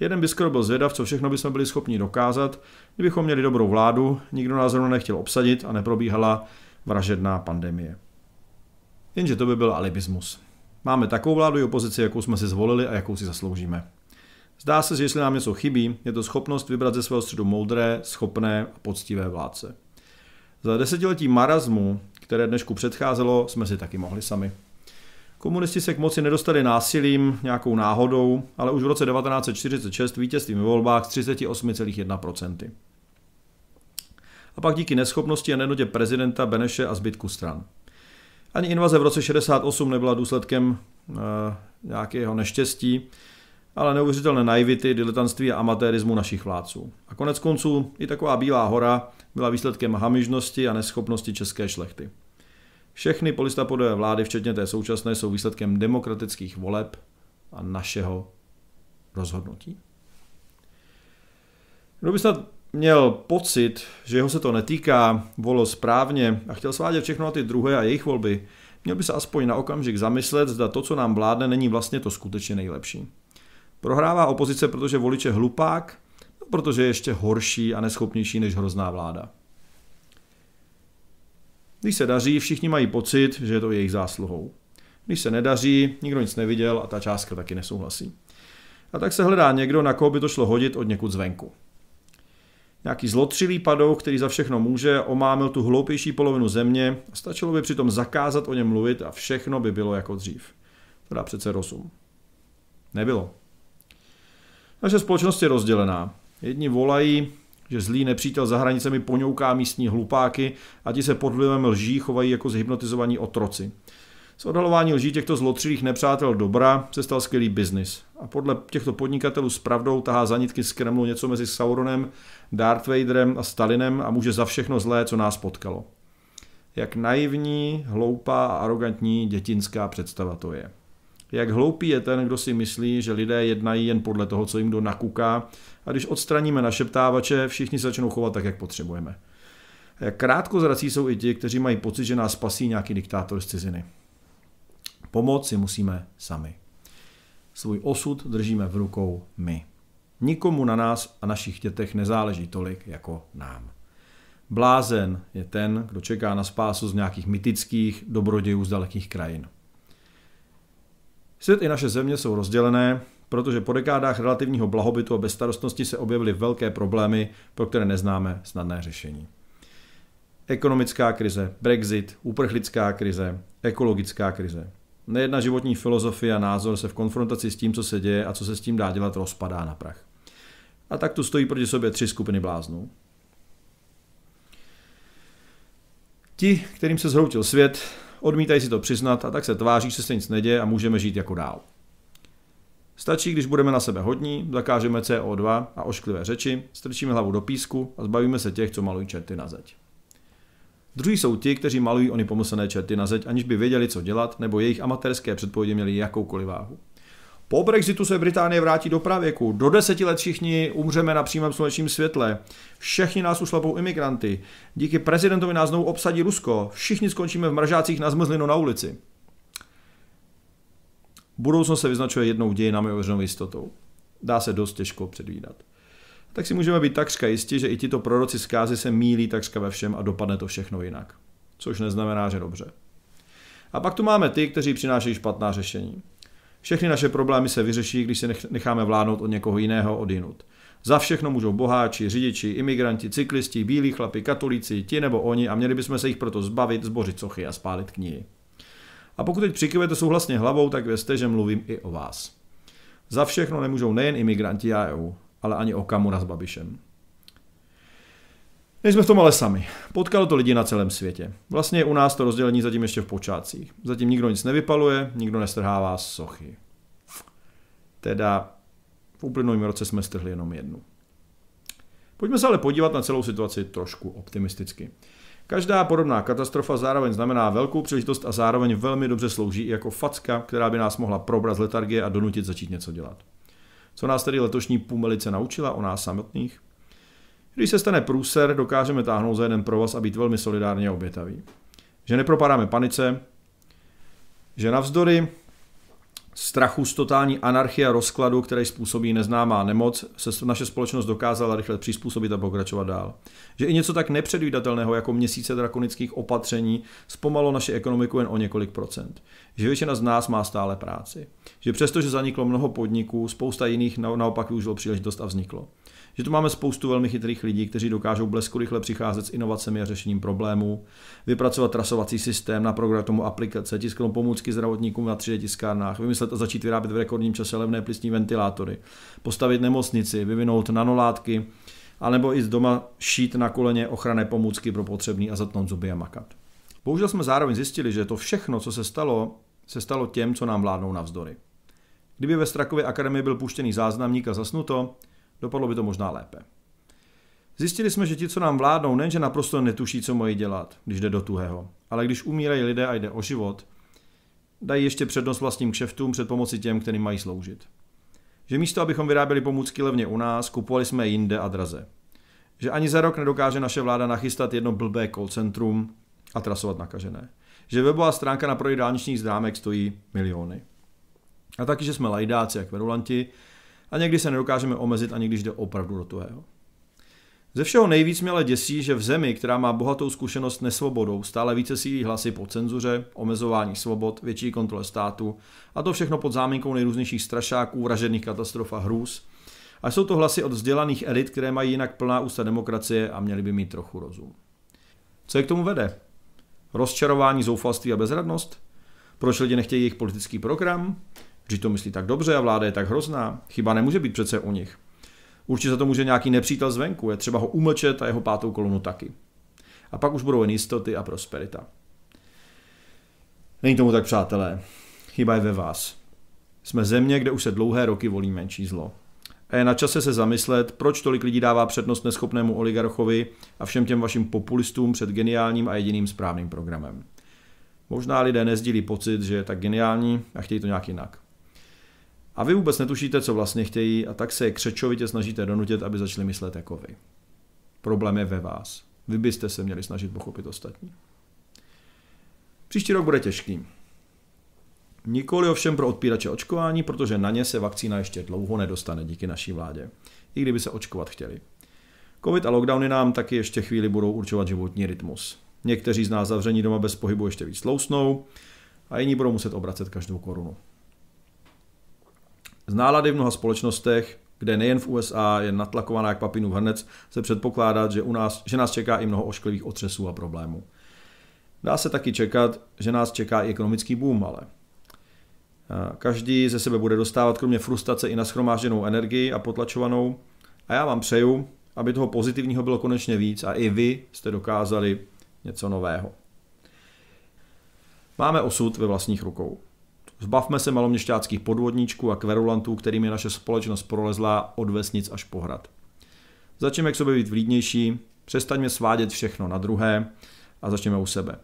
[SPEAKER 2] Jeden skoro byl zvědav, co všechno bychom byli schopni dokázat, kdybychom měli dobrou vládu, nikdo nás zrovna nechtěl obsadit a neprobíhala vražedná pandemie. Jenže to by byl alibismus. Máme takovou vládu i opozici, jakou jsme si zvolili a jakou si zasloužíme. Zdá se, že jestli nám něco chybí, je to schopnost vybrat ze svého středu moudré, schopné a poctivé vládce. Za desetiletí marazmu které dnešku předcházelo, jsme si taky mohli sami. Komunisti se k moci nedostali násilím, nějakou náhodou, ale už v roce 1946 vítězstvím ve volbách s 38,1%. A pak díky neschopnosti a nenotě prezidenta Beneše a zbytku stran. Ani invaze v roce 68 nebyla důsledkem e, nějakého neštěstí, ale neuvěřitelné naivity, diletantství a amatérismu našich vládců. A konec konců i taková Bílá hora byla výsledkem hamižnosti a neschopnosti české šlechty. Všechny polistapodové vlády, včetně té současné, jsou výsledkem demokratických voleb a našeho rozhodnutí. Kdo by snad měl pocit, že jeho se to netýká, volil správně a chtěl svádět všechno na ty druhé a jejich volby, měl by se aspoň na okamžik zamyslet, zda to, co nám vládne, není vlastně to skutečně nejlepší. Prohrává opozice, protože voliče hlupák No, protože je ještě horší a neschopnější než hrozná vláda. Když se daří, všichni mají pocit, že je to jejich zásluhou. Když se nedaří, nikdo nic neviděl a ta částka taky nesouhlasí. A tak se hledá někdo, na koho by to šlo hodit od někud zvenku. Nějaký zlotřilý padou, který za všechno může, omámil tu hloupější polovinu země, stačilo by přitom zakázat o něm mluvit a všechno by bylo jako dřív. To dá přece rozum. Nebylo. Naše společnost je rozdělená. Jedni volají, že zlý nepřítel za hranicemi poňouká místní hlupáky a ti se pod vlivem lží chovají jako zhypnotizovaní otroci. S odhalování lží těchto zlotřilých nepřátel dobra se stal skvělý biznis. A podle těchto podnikatelů s pravdou tahá zanitky z Kremlu něco mezi Sauronem, Darth Vaderem a Stalinem a může za všechno zlé, co nás potkalo. Jak naivní, hloupá a arrogantní dětinská představa to je. Jak hloupý je ten, kdo si myslí, že lidé jednají jen podle toho, co jim kdo nakuká a když odstraníme našeptávače, všichni se začnou chovat tak, jak potřebujeme. Krátko zrací jsou i ti, kteří mají pocit, že nás spasí nějaký diktátor z ciziny. Pomoc si musíme sami. Svůj osud držíme v rukou my. Nikomu na nás a našich dětech nezáleží tolik jako nám. Blázen je ten, kdo čeká na spásu z nějakých mytických dobrodějů z dalekých krajin. Svět i naše země jsou rozdělené, protože po dekádách relativního blahobytu a bezstarostnosti se objevily velké problémy, pro které neznáme snadné řešení. Ekonomická krize, Brexit, uprchlická krize, ekologická krize. Nejedna životní filozofie a názor se v konfrontaci s tím, co se děje a co se s tím dá dělat, rozpadá na prach. A tak tu stojí proti sobě tři skupiny bláznů. Ti, kterým se zhroutil svět, odmítají si to přiznat a tak se tváří, že se nic neděje a můžeme žít jako dál. Stačí, když budeme na sebe hodní, zakážeme CO2 a ošklivé řeči, strčíme hlavu do písku a zbavíme se těch, co malují čerty na zeď. Druhý jsou ti, kteří malují oni pomyslené čerty na zeď, aniž by věděli, co dělat, nebo jejich amatérské předpovědi měly jakoukoliv váhu. Po Brexitu se Británie vrátí do pravěku. Do deseti let všichni umřeme na přímém slunečním světle. Všichni nás ušlapou imigranty. Díky prezidentovi nás znovu obsadí Rusko. Všichni skončíme v mražácích na zmrzlinu na ulici. Budoucnost se vyznačuje jednou dějinami ověřenou jistotou. Dá se dost těžko předvídat. Tak si můžeme být takřka jistí, že i tito proroci zkázy se mílí takřka ve všem a dopadne to všechno jinak. Což neznamená, že dobře. A pak tu máme ty, kteří přinášejí špatná řešení. Všechny naše problémy se vyřeší, když se necháme vládnout od někoho jiného od jinut. Za všechno můžou boháči, řidiči, imigranti, cyklisti, bílí chlapi, katolíci, ti nebo oni a měli bychom se jich proto zbavit, zbořit sochy a spálit knihy. A pokud teď přikyvete souhlasně hlavou, tak vězte, že mluvím i o vás. Za všechno nemůžou nejen imigranti a EU, ale ani o kamu s Babišem. Nejsme v tom ale sami. Potkalo to lidi na celém světě. Vlastně u nás to rozdělení zatím ještě v počátcích. Zatím nikdo nic nevypaluje, nikdo nestrhává sochy. Teda v uplynulém roce jsme strhli jenom jednu. Pojďme se ale podívat na celou situaci trošku optimisticky. Každá podobná katastrofa zároveň znamená velkou příležitost a zároveň velmi dobře slouží i jako facka, která by nás mohla probrat z letargie a donutit začít něco dělat. Co nás tedy letošní pumelice naučila o nás samotných? Když se stane průser, dokážeme táhnout za jeden provaz a být velmi solidárně obětaví. Že nepropadáme panice, že navzdory strachu z totální anarchie a rozkladu, který způsobí neznámá nemoc, se naše společnost dokázala rychle přizpůsobit a pokračovat dál. Že i něco tak nepředvídatelného jako měsíce drakonických opatření zpomalo naši ekonomiku jen o několik procent. Že většina z nás má stále práci. Že přestože zaniklo mnoho podniků, spousta jiných naopak využilo příležitost a vzniklo že tu máme spoustu velmi chytrých lidí, kteří dokážou blesku rychle přicházet s inovacemi a řešením problémů, vypracovat trasovací systém, naprogramovat tomu aplikace, tisknout pomůcky zdravotníkům na 3D tiskárnách, vymyslet a začít vyrábět v rekordním čase levné plicní ventilátory, postavit nemocnici, vyvinout nanolátky, anebo i z doma šít na koleně ochranné pomůcky pro potřebný a zatnout zuby a makat. Bohužel jsme zároveň zjistili, že to všechno, co se stalo, se stalo těm, co nám vládnou navzdory. Kdyby ve Strakově akademii byl puštěný záznamník a zasnuto, Dopadlo by to možná lépe. Zjistili jsme, že ti, co nám vládnou, nejenže naprosto netuší, co mají dělat, když jde do tuhého, ale když umírají lidé a jde o život, dají ještě přednost vlastním kšeftům před pomoci těm, kterým mají sloužit. Že místo, abychom vyráběli pomůcky levně u nás, kupovali jsme je jinde a draze. Že ani za rok nedokáže naše vláda nachystat jedno blbé call centrum a trasovat nakažené. Že webová stránka na prodej dálničních zdrámek stojí miliony. A taky, že jsme lajdáci jak kverulanti, a někdy se nedokážeme omezit ani když jde opravdu do tuhého. Ze všeho nejvíc mě ale děsí, že v zemi, která má bohatou zkušenost nesvobodou, stále více sílí hlasy po cenzuře, omezování svobod, větší kontrole státu a to všechno pod záminkou nejrůznějších strašáků, vražedných katastrof a hrůz. A jsou to hlasy od vzdělaných elit, které mají jinak plná ústa demokracie a měly by mít trochu rozum. Co je k tomu vede? Rozčarování, zoufalství a bezradnost? Proč lidé nechtějí jejich politický program? Vždyť to myslí tak dobře a vláda je tak hrozná. Chyba nemůže být přece u nich. Určitě za to může nějaký nepřítel zvenku, je třeba ho umlčet a jeho pátou kolonu taky. A pak už budou jen jistoty a prosperita. Není tomu tak, přátelé. Chyba je ve vás. Jsme země, kde už se dlouhé roky volí menší zlo. A je na čase se zamyslet, proč tolik lidí dává přednost neschopnému oligarchovi a všem těm vašim populistům před geniálním a jediným správným programem. Možná lidé nezdílí pocit, že je tak geniální a chtějí to nějak jinak. A vy vůbec netušíte, co vlastně chtějí a tak se je křečovitě snažíte donutit, aby začali myslet jako vy. Problém je ve vás. Vy byste se měli snažit pochopit ostatní. Příští rok bude těžký. Nikoli ovšem pro odpírače očkování, protože na ně se vakcína ještě dlouho nedostane díky naší vládě, i kdyby se očkovat chtěli. Covid a lockdowny nám taky ještě chvíli budou určovat životní rytmus. Někteří z nás zavření doma bez pohybu ještě víc lousnou a jiní budou muset obracet každou korunu. Z nálady v mnoha společnostech, kde nejen v USA je natlakovaná jak papinu v hrnec, se předpokládá, že, u nás, že nás čeká i mnoho ošklivých otřesů a problémů. Dá se taky čekat, že nás čeká i ekonomický boom, ale každý ze sebe bude dostávat kromě frustrace i naschromážděnou energii a potlačovanou. A já vám přeju, aby toho pozitivního bylo konečně víc a i vy jste dokázali něco nového. Máme osud ve vlastních rukou. Zbavme se maloměšťáckých podvodníčků a kverulantů, kterými naše společnost prolezla od vesnic až po hrad. Začněme k sobě být vlídnější, přestaňme svádět všechno na druhé a začněme u sebe.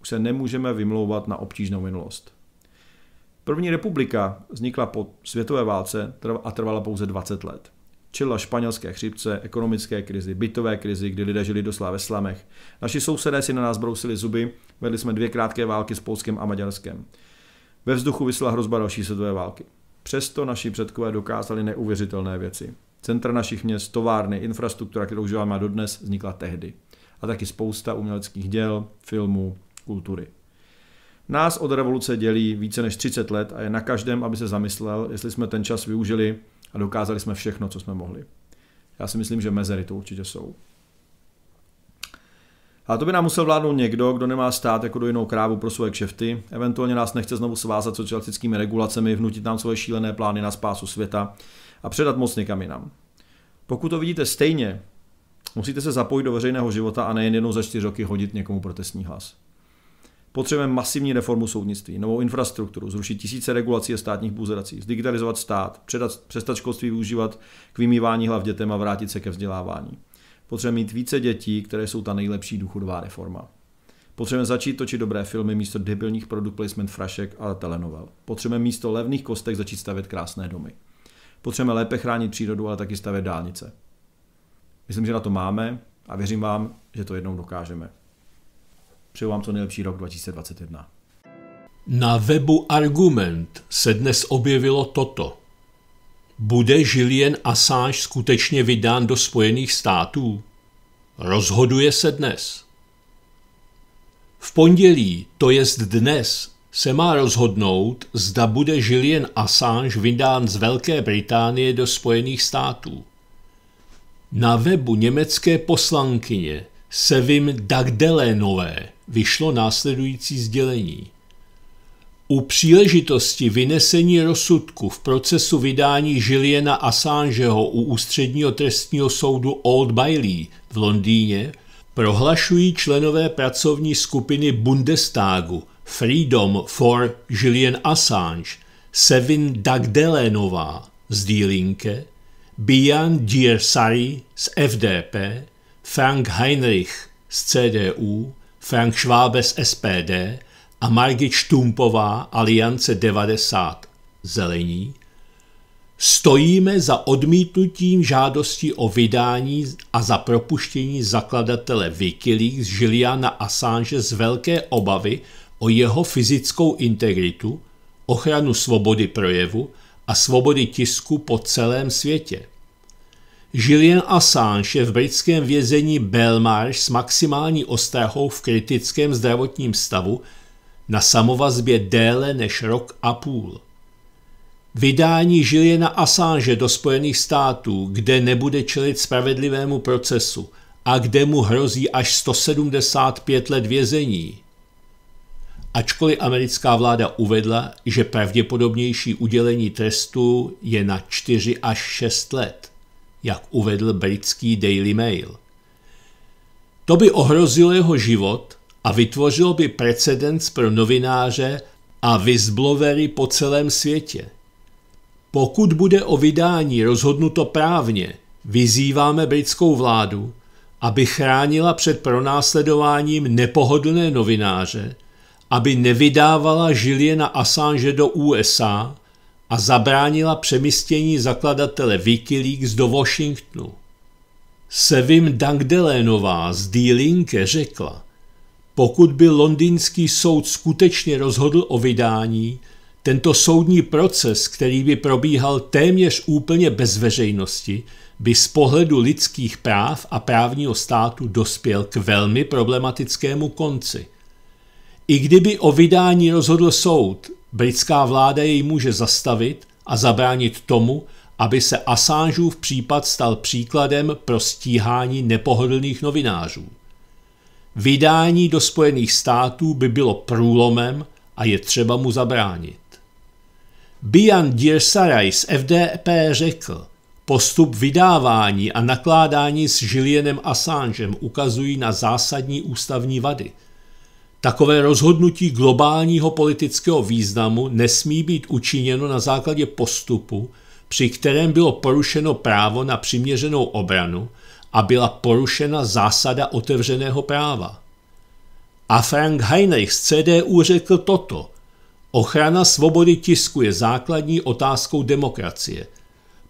[SPEAKER 2] Už se nemůžeme vymlouvat na obtížnou minulost. První republika vznikla po světové válce a trvala pouze 20 let. Čila španělské chřipce, ekonomické krizi, bytové krizi, kdy lidé žili doslova ve slamech. Naši sousedé si na nás brousili zuby, vedli jsme dvě krátké války s Polskem a Maďarskem. Ve vzduchu vysla hrozba další světové války. Přesto naši předkové dokázali neuvěřitelné věci. Centra našich měst, továrny, infrastruktura, kterou užíváme dodnes, vznikla tehdy. A taky spousta uměleckých děl, filmů, kultury. Nás od revoluce dělí více než 30 let a je na každém, aby se zamyslel, jestli jsme ten čas využili a dokázali jsme všechno, co jsme mohli. Já si myslím, že mezery to určitě jsou. A to by nám musel vládnout někdo, kdo nemá stát jako do jinou krávu pro svoje kšefty, eventuálně nás nechce znovu svázat socialistickými regulacemi, vnutit nám svoje šílené plány na spásu světa a předat moc někam jinam. Pokud to vidíte stejně, musíte se zapojit do veřejného života a nejen jednou za čtyři roky hodit někomu protestní hlas. Potřebujeme masivní reformu soudnictví, novou infrastrukturu, zrušit tisíce regulací a státních buzerací, zdigitalizovat stát, předat, přestat školství využívat k vymývání hlav dětem a vrátit se ke vzdělávání. Potřebujeme mít více dětí, které jsou ta nejlepší důchodová reforma. Potřebujeme začít točit dobré filmy místo debilních product placement frašek a telenovel. Potřebujeme místo levných kostek začít stavět krásné domy. Potřebujeme lépe chránit přírodu, ale taky stavět dálnice. Myslím, že na to máme a věřím vám, že to jednou dokážeme. Přeju vám co nejlepší rok 2021.
[SPEAKER 1] Na webu
[SPEAKER 2] Argument
[SPEAKER 1] se dnes objevilo toto. Bude Julian Assange skutečně vydán do Spojených států? Rozhoduje se dnes. V pondělí, to jest dnes, se má rozhodnout, zda bude Julian Assange vydán z Velké Británie do Spojených států. Na webu německé poslankyně Sevim Dagdelenové vyšlo následující sdělení. U příležitosti vynesení rozsudku v procesu vydání Žiliena Assangeho u ústředního trestního soudu Old Bailey v Londýně prohlašují členové pracovní skupiny Bundestagu Freedom for Julian Assange Sevin Dagdelenová z Die Linke, Bian Diersari z FDP, Frank Heinrich z CDU, Frank Schwabe z SPD a Margit Štumpová, Aliance 90 Zelení, stojíme za odmítnutím žádosti o vydání a za propuštění zakladatele Wikileaks Juliana Assange z velké obavy o jeho fyzickou integritu, ochranu svobody projevu a svobody tisku po celém světě. Julian Assange je v britském vězení Belmarsh s maximální ostrahou v kritickém zdravotním stavu, na samovazbě déle než rok a půl. Vydání na Assange do Spojených států, kde nebude čelit spravedlivému procesu a kde mu hrozí až 175 let vězení. Ačkoliv americká vláda uvedla, že pravděpodobnější udělení trestu je na 4 až 6 let, jak uvedl britský Daily Mail. To by ohrozilo jeho život a vytvořil by precedens pro novináře a vizblovery po celém světě. Pokud bude o vydání rozhodnuto právně, vyzýváme britskou vládu, aby chránila před pronásledováním nepohodlné novináře, aby nevydávala Žiliena Assange do USA a zabránila přemístění zakladatele Wikileaks do Washingtonu. Sevim Dangdelénová z D-Linke řekla – pokud by londýnský soud skutečně rozhodl o vydání, tento soudní proces, který by probíhal téměř úplně bez veřejnosti, by z pohledu lidských práv a právního státu dospěl k velmi problematickému konci. I kdyby o vydání rozhodl soud, britská vláda jej může zastavit a zabránit tomu, aby se Assangeův případ stal příkladem pro stíhání nepohodlných novinářů. Vydání do Spojených států by bylo průlomem a je třeba mu zabránit. Bian Dirsaraj z FDP řekl, postup vydávání a nakládání s Julianem Assangem ukazují na zásadní ústavní vady. Takové rozhodnutí globálního politického významu nesmí být učiněno na základě postupu, při kterém bylo porušeno právo na přiměřenou obranu a byla porušena zásada otevřeného práva. A Frank Heinrich z CDU řekl toto. Ochrana svobody tisku je základní otázkou demokracie.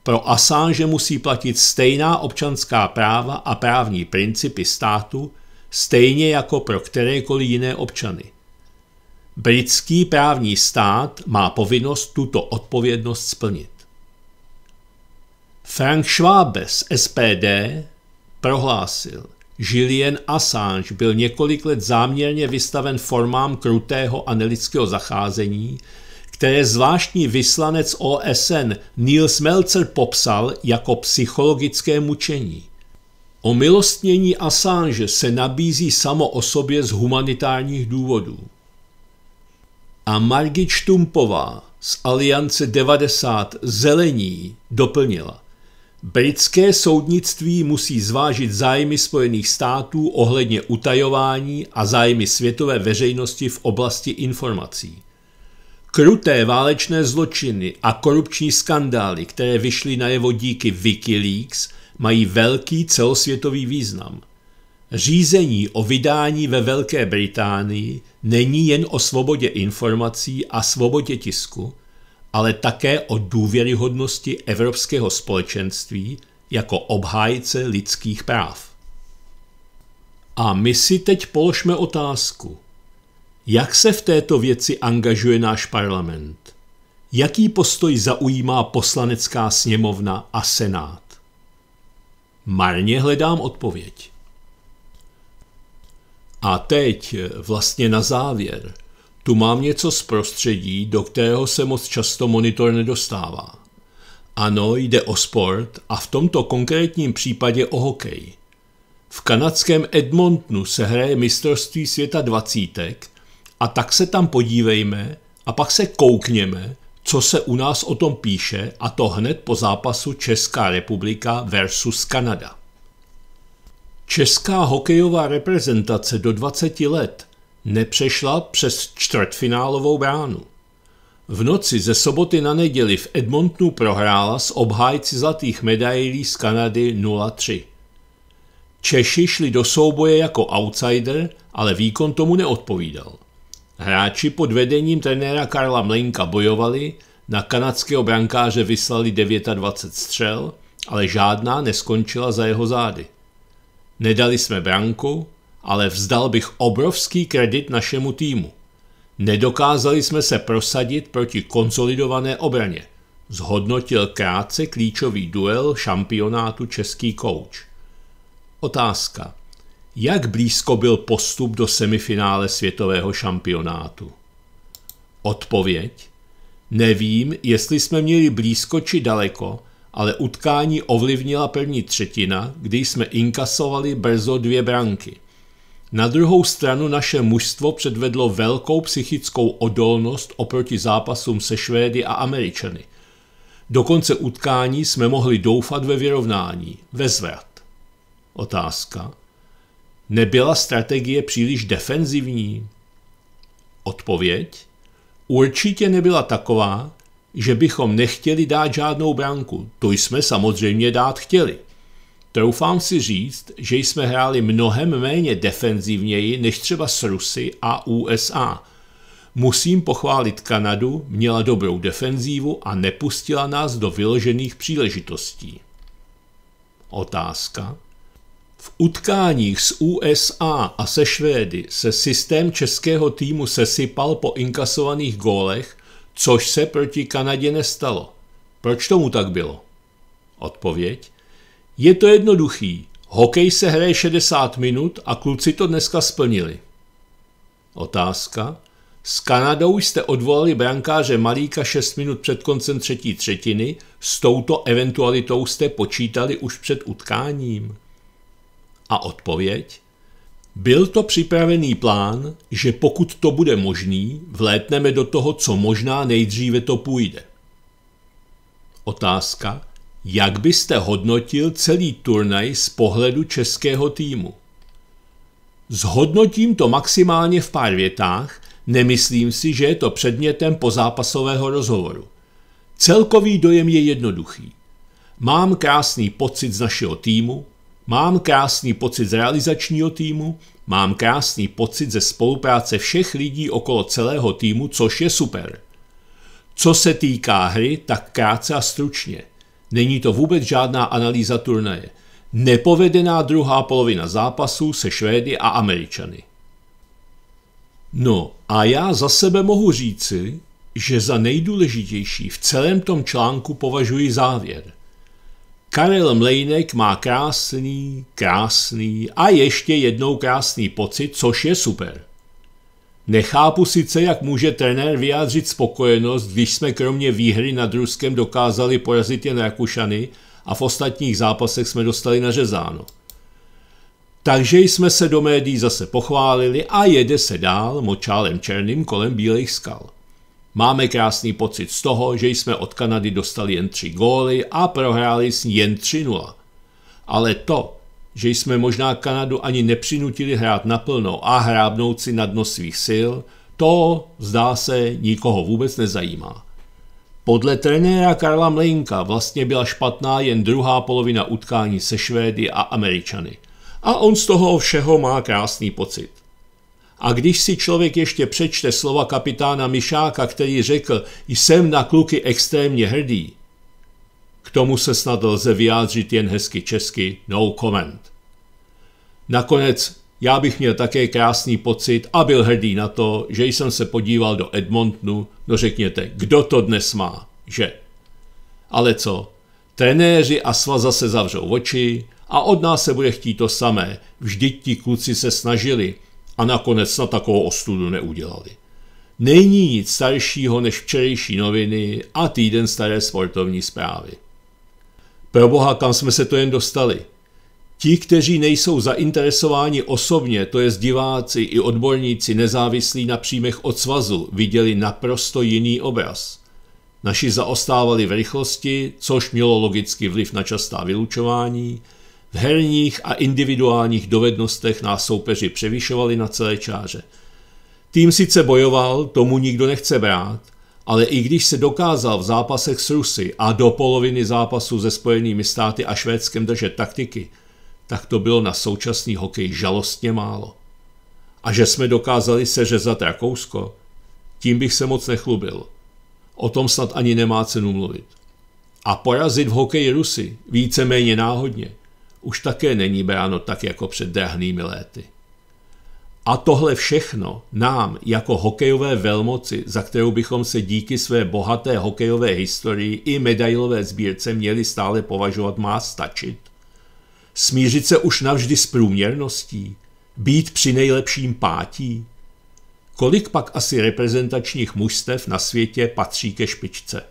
[SPEAKER 1] Pro Assange musí platit stejná občanská práva a právní principy státu, stejně jako pro kterékoliv jiné občany. Britský právní stát má povinnost tuto odpovědnost splnit. Frank Schwabe z SPD prohlásil, Julian Assange byl několik let záměrně vystaven formám krutého a nelidského zacházení, které zvláštní vyslanec OSN Niels Melzer popsal jako psychologické mučení. O milostnění Assange se nabízí samo o sobě z humanitárních důvodů. A Margit Štumpová z Aliance 90 Zelení doplnila – Britské soudnictví musí zvážit zájmy Spojených států ohledně utajování a zájmy světové veřejnosti v oblasti informací. Kruté válečné zločiny a korupční skandály, které vyšly na jeho díky Wikileaks, mají velký celosvětový význam. Řízení o vydání ve Velké Británii není jen o svobodě informací a svobodě tisku – ale také o důvěryhodnosti Evropského společenství jako obhájce lidských práv. A my si teď položme otázku. Jak se v této věci angažuje náš parlament? Jaký postoj zaujímá poslanecká sněmovna a senát? Marně hledám odpověď. A teď, vlastně na závěr, tu mám něco z prostředí, do kterého se moc často monitor nedostává. Ano, jde o sport a v tomto konkrétním případě o hokej. V kanadském Edmontonu se hraje mistrovství světa dvacítek a tak se tam podívejme a pak se koukněme, co se u nás o tom píše a to hned po zápasu Česká republika versus Kanada. Česká hokejová reprezentace do 20 let nepřešla přes čtvrtfinálovou bránu. V noci ze soboty na neděli v Edmontonu prohrála s obhájci zlatých medailí z Kanady 0-3. Češi šli do souboje jako outsider, ale výkon tomu neodpovídal. Hráči pod vedením trenéra Karla Mlenka bojovali, na kanadského brankáře vyslali 29 střel, ale žádná neskončila za jeho zády. Nedali jsme branku, ale vzdal bych obrovský kredit našemu týmu. Nedokázali jsme se prosadit proti konsolidované obraně, zhodnotil krátce klíčový duel šampionátu český kouč. Otázka. Jak blízko byl postup do semifinále světového šampionátu? Odpověď. Nevím, jestli jsme měli blízko či daleko, ale utkání ovlivnila první třetina, kdy jsme inkasovali brzo dvě branky – na druhou stranu naše mužstvo předvedlo velkou psychickou odolnost oproti zápasům se Švédy a Američany. Do konce utkání jsme mohli doufat ve vyrovnání, ve zvrat. Otázka. Nebyla strategie příliš defenzivní? Odpověď. Určitě nebyla taková, že bychom nechtěli dát žádnou branku. To jsme samozřejmě dát chtěli. Troufám si říct, že jsme hráli mnohem méně defenzivněji než třeba s Rusy a USA. Musím pochválit Kanadu, měla dobrou defenzívu a nepustila nás do vyložených příležitostí. Otázka. V utkáních s USA a se Švédy se systém českého týmu sesypal po inkasovaných gólech, což se proti Kanadě nestalo. Proč tomu tak bylo? Odpověď – je to jednoduchý. Hokej se hraje 60 minut a kluci to dneska splnili. Otázka. S Kanadou jste odvolali brankáře Malíka 6 minut před koncem třetí třetiny, s touto eventualitou jste počítali už před utkáním. A odpověď? Byl to připravený plán, že pokud to bude možný, vlétneme do toho, co možná nejdříve to půjde. Otázka, jak byste hodnotil celý turnaj z pohledu českého týmu? Zhodnotím to maximálně v pár větách, nemyslím si, že je to předmětem pozápasového rozhovoru. Celkový dojem je jednoduchý. Mám krásný pocit z našeho týmu, mám krásný pocit z realizačního týmu, mám krásný pocit ze spolupráce všech lidí okolo celého týmu, což je super. Co se týká hry, tak krátce a stručně – Není to vůbec žádná analýza turnaje. Nepovedená druhá polovina zápasů se Švédy a Američany. No a já za sebe mohu říci, že za nejdůležitější v celém tom článku považuji závěr. Karel Mlejnek má krásný, krásný a ještě jednou krásný pocit, což je super. Nechápu sice, jak může trenér vyjádřit spokojenost, když jsme kromě výhry nad Ruskem dokázali porazit jen Rakušany a v ostatních zápasech jsme dostali nařezáno. Takže jsme se do médií zase pochválili a jede se dál močálem černým kolem bílých skal. Máme krásný pocit z toho, že jsme od Kanady dostali jen tři góly a prohráli s ní jen 3-0. Ale to, že jsme možná Kanadu ani nepřinutili hrát naplno a hrábnout si na dno svých sil, to, zdá se, nikoho vůbec nezajímá. Podle trenéra Karla Mlinka vlastně byla špatná jen druhá polovina utkání se Švédy a Američany. A on z toho všeho má krásný pocit. A když si člověk ještě přečte slova kapitána Mišáka, který řekl, jsem na kluky extrémně hrdý, k tomu se snad lze vyjádřit jen hezky česky no comment. Nakonec já bych měl také krásný pocit a byl hrdý na to, že jsem se podíval do Edmontonu, no řekněte, kdo to dnes má, že? Ale co? Trenéři a sva zase zavřou oči a od nás se bude chtít to samé. Vždyť ti kluci se snažili a nakonec na takovou ostudu neudělali. Není nic staršího než včerejší noviny a týden staré sportovní zprávy. Pro boha, kam jsme se to jen dostali? Ti, kteří nejsou zainteresováni osobně, to je diváci i odborníci nezávislí na příjmech od svazu, viděli naprosto jiný obraz. Naši zaostávali v rychlosti, což mělo logicky vliv na častá vylučování, v herních a individuálních dovednostech nás soupeři převyšovali na celé čáře. Tým sice bojoval, tomu nikdo nechce brát, ale i když se dokázal v zápasech s Rusy a do poloviny zápasu se Spojenými státy a Švédskem držet taktiky, tak to bylo na současný hokej žalostně málo. A že jsme dokázali seřezat Rakousko, tím bych se moc nechlubil. O tom snad ani nemá cenu mluvit. A porazit v hokeji Rusy, víceméně náhodně, už také není bráno tak jako před drahnými léty. A tohle všechno nám jako hokejové velmoci, za kterou bychom se díky své bohaté hokejové historii i medailové sbírce měli stále považovat, má stačit – Smířit se už navždy s průměrností? Být při nejlepším pátí? Kolik pak asi reprezentačních mužstev na světě patří ke špičce?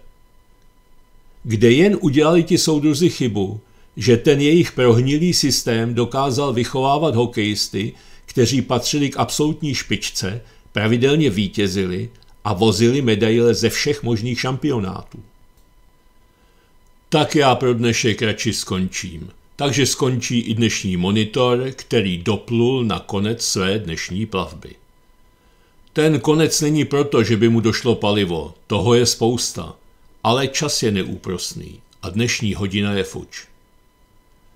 [SPEAKER 1] Kde jen udělali ti soudruzi chybu, že ten jejich prohnilý systém dokázal vychovávat hokejisty, kteří patřili k absolutní špičce, pravidelně vítězili a vozili medaile ze všech možných šampionátů. Tak já pro dnešek radši skončím takže skončí i dnešní monitor, který doplul na konec své dnešní plavby. Ten konec není proto, že by mu došlo palivo, toho je spousta, ale čas je neúprosný a dnešní hodina je fuč.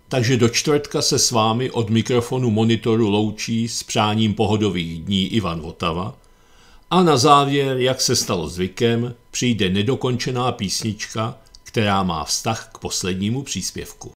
[SPEAKER 1] Takže do čtvrtka se s vámi od mikrofonu monitoru loučí s přáním pohodových dní Ivan Votava a na závěr, jak se stalo zvykem, přijde nedokončená
[SPEAKER 2] písnička, která má vztah k poslednímu příspěvku.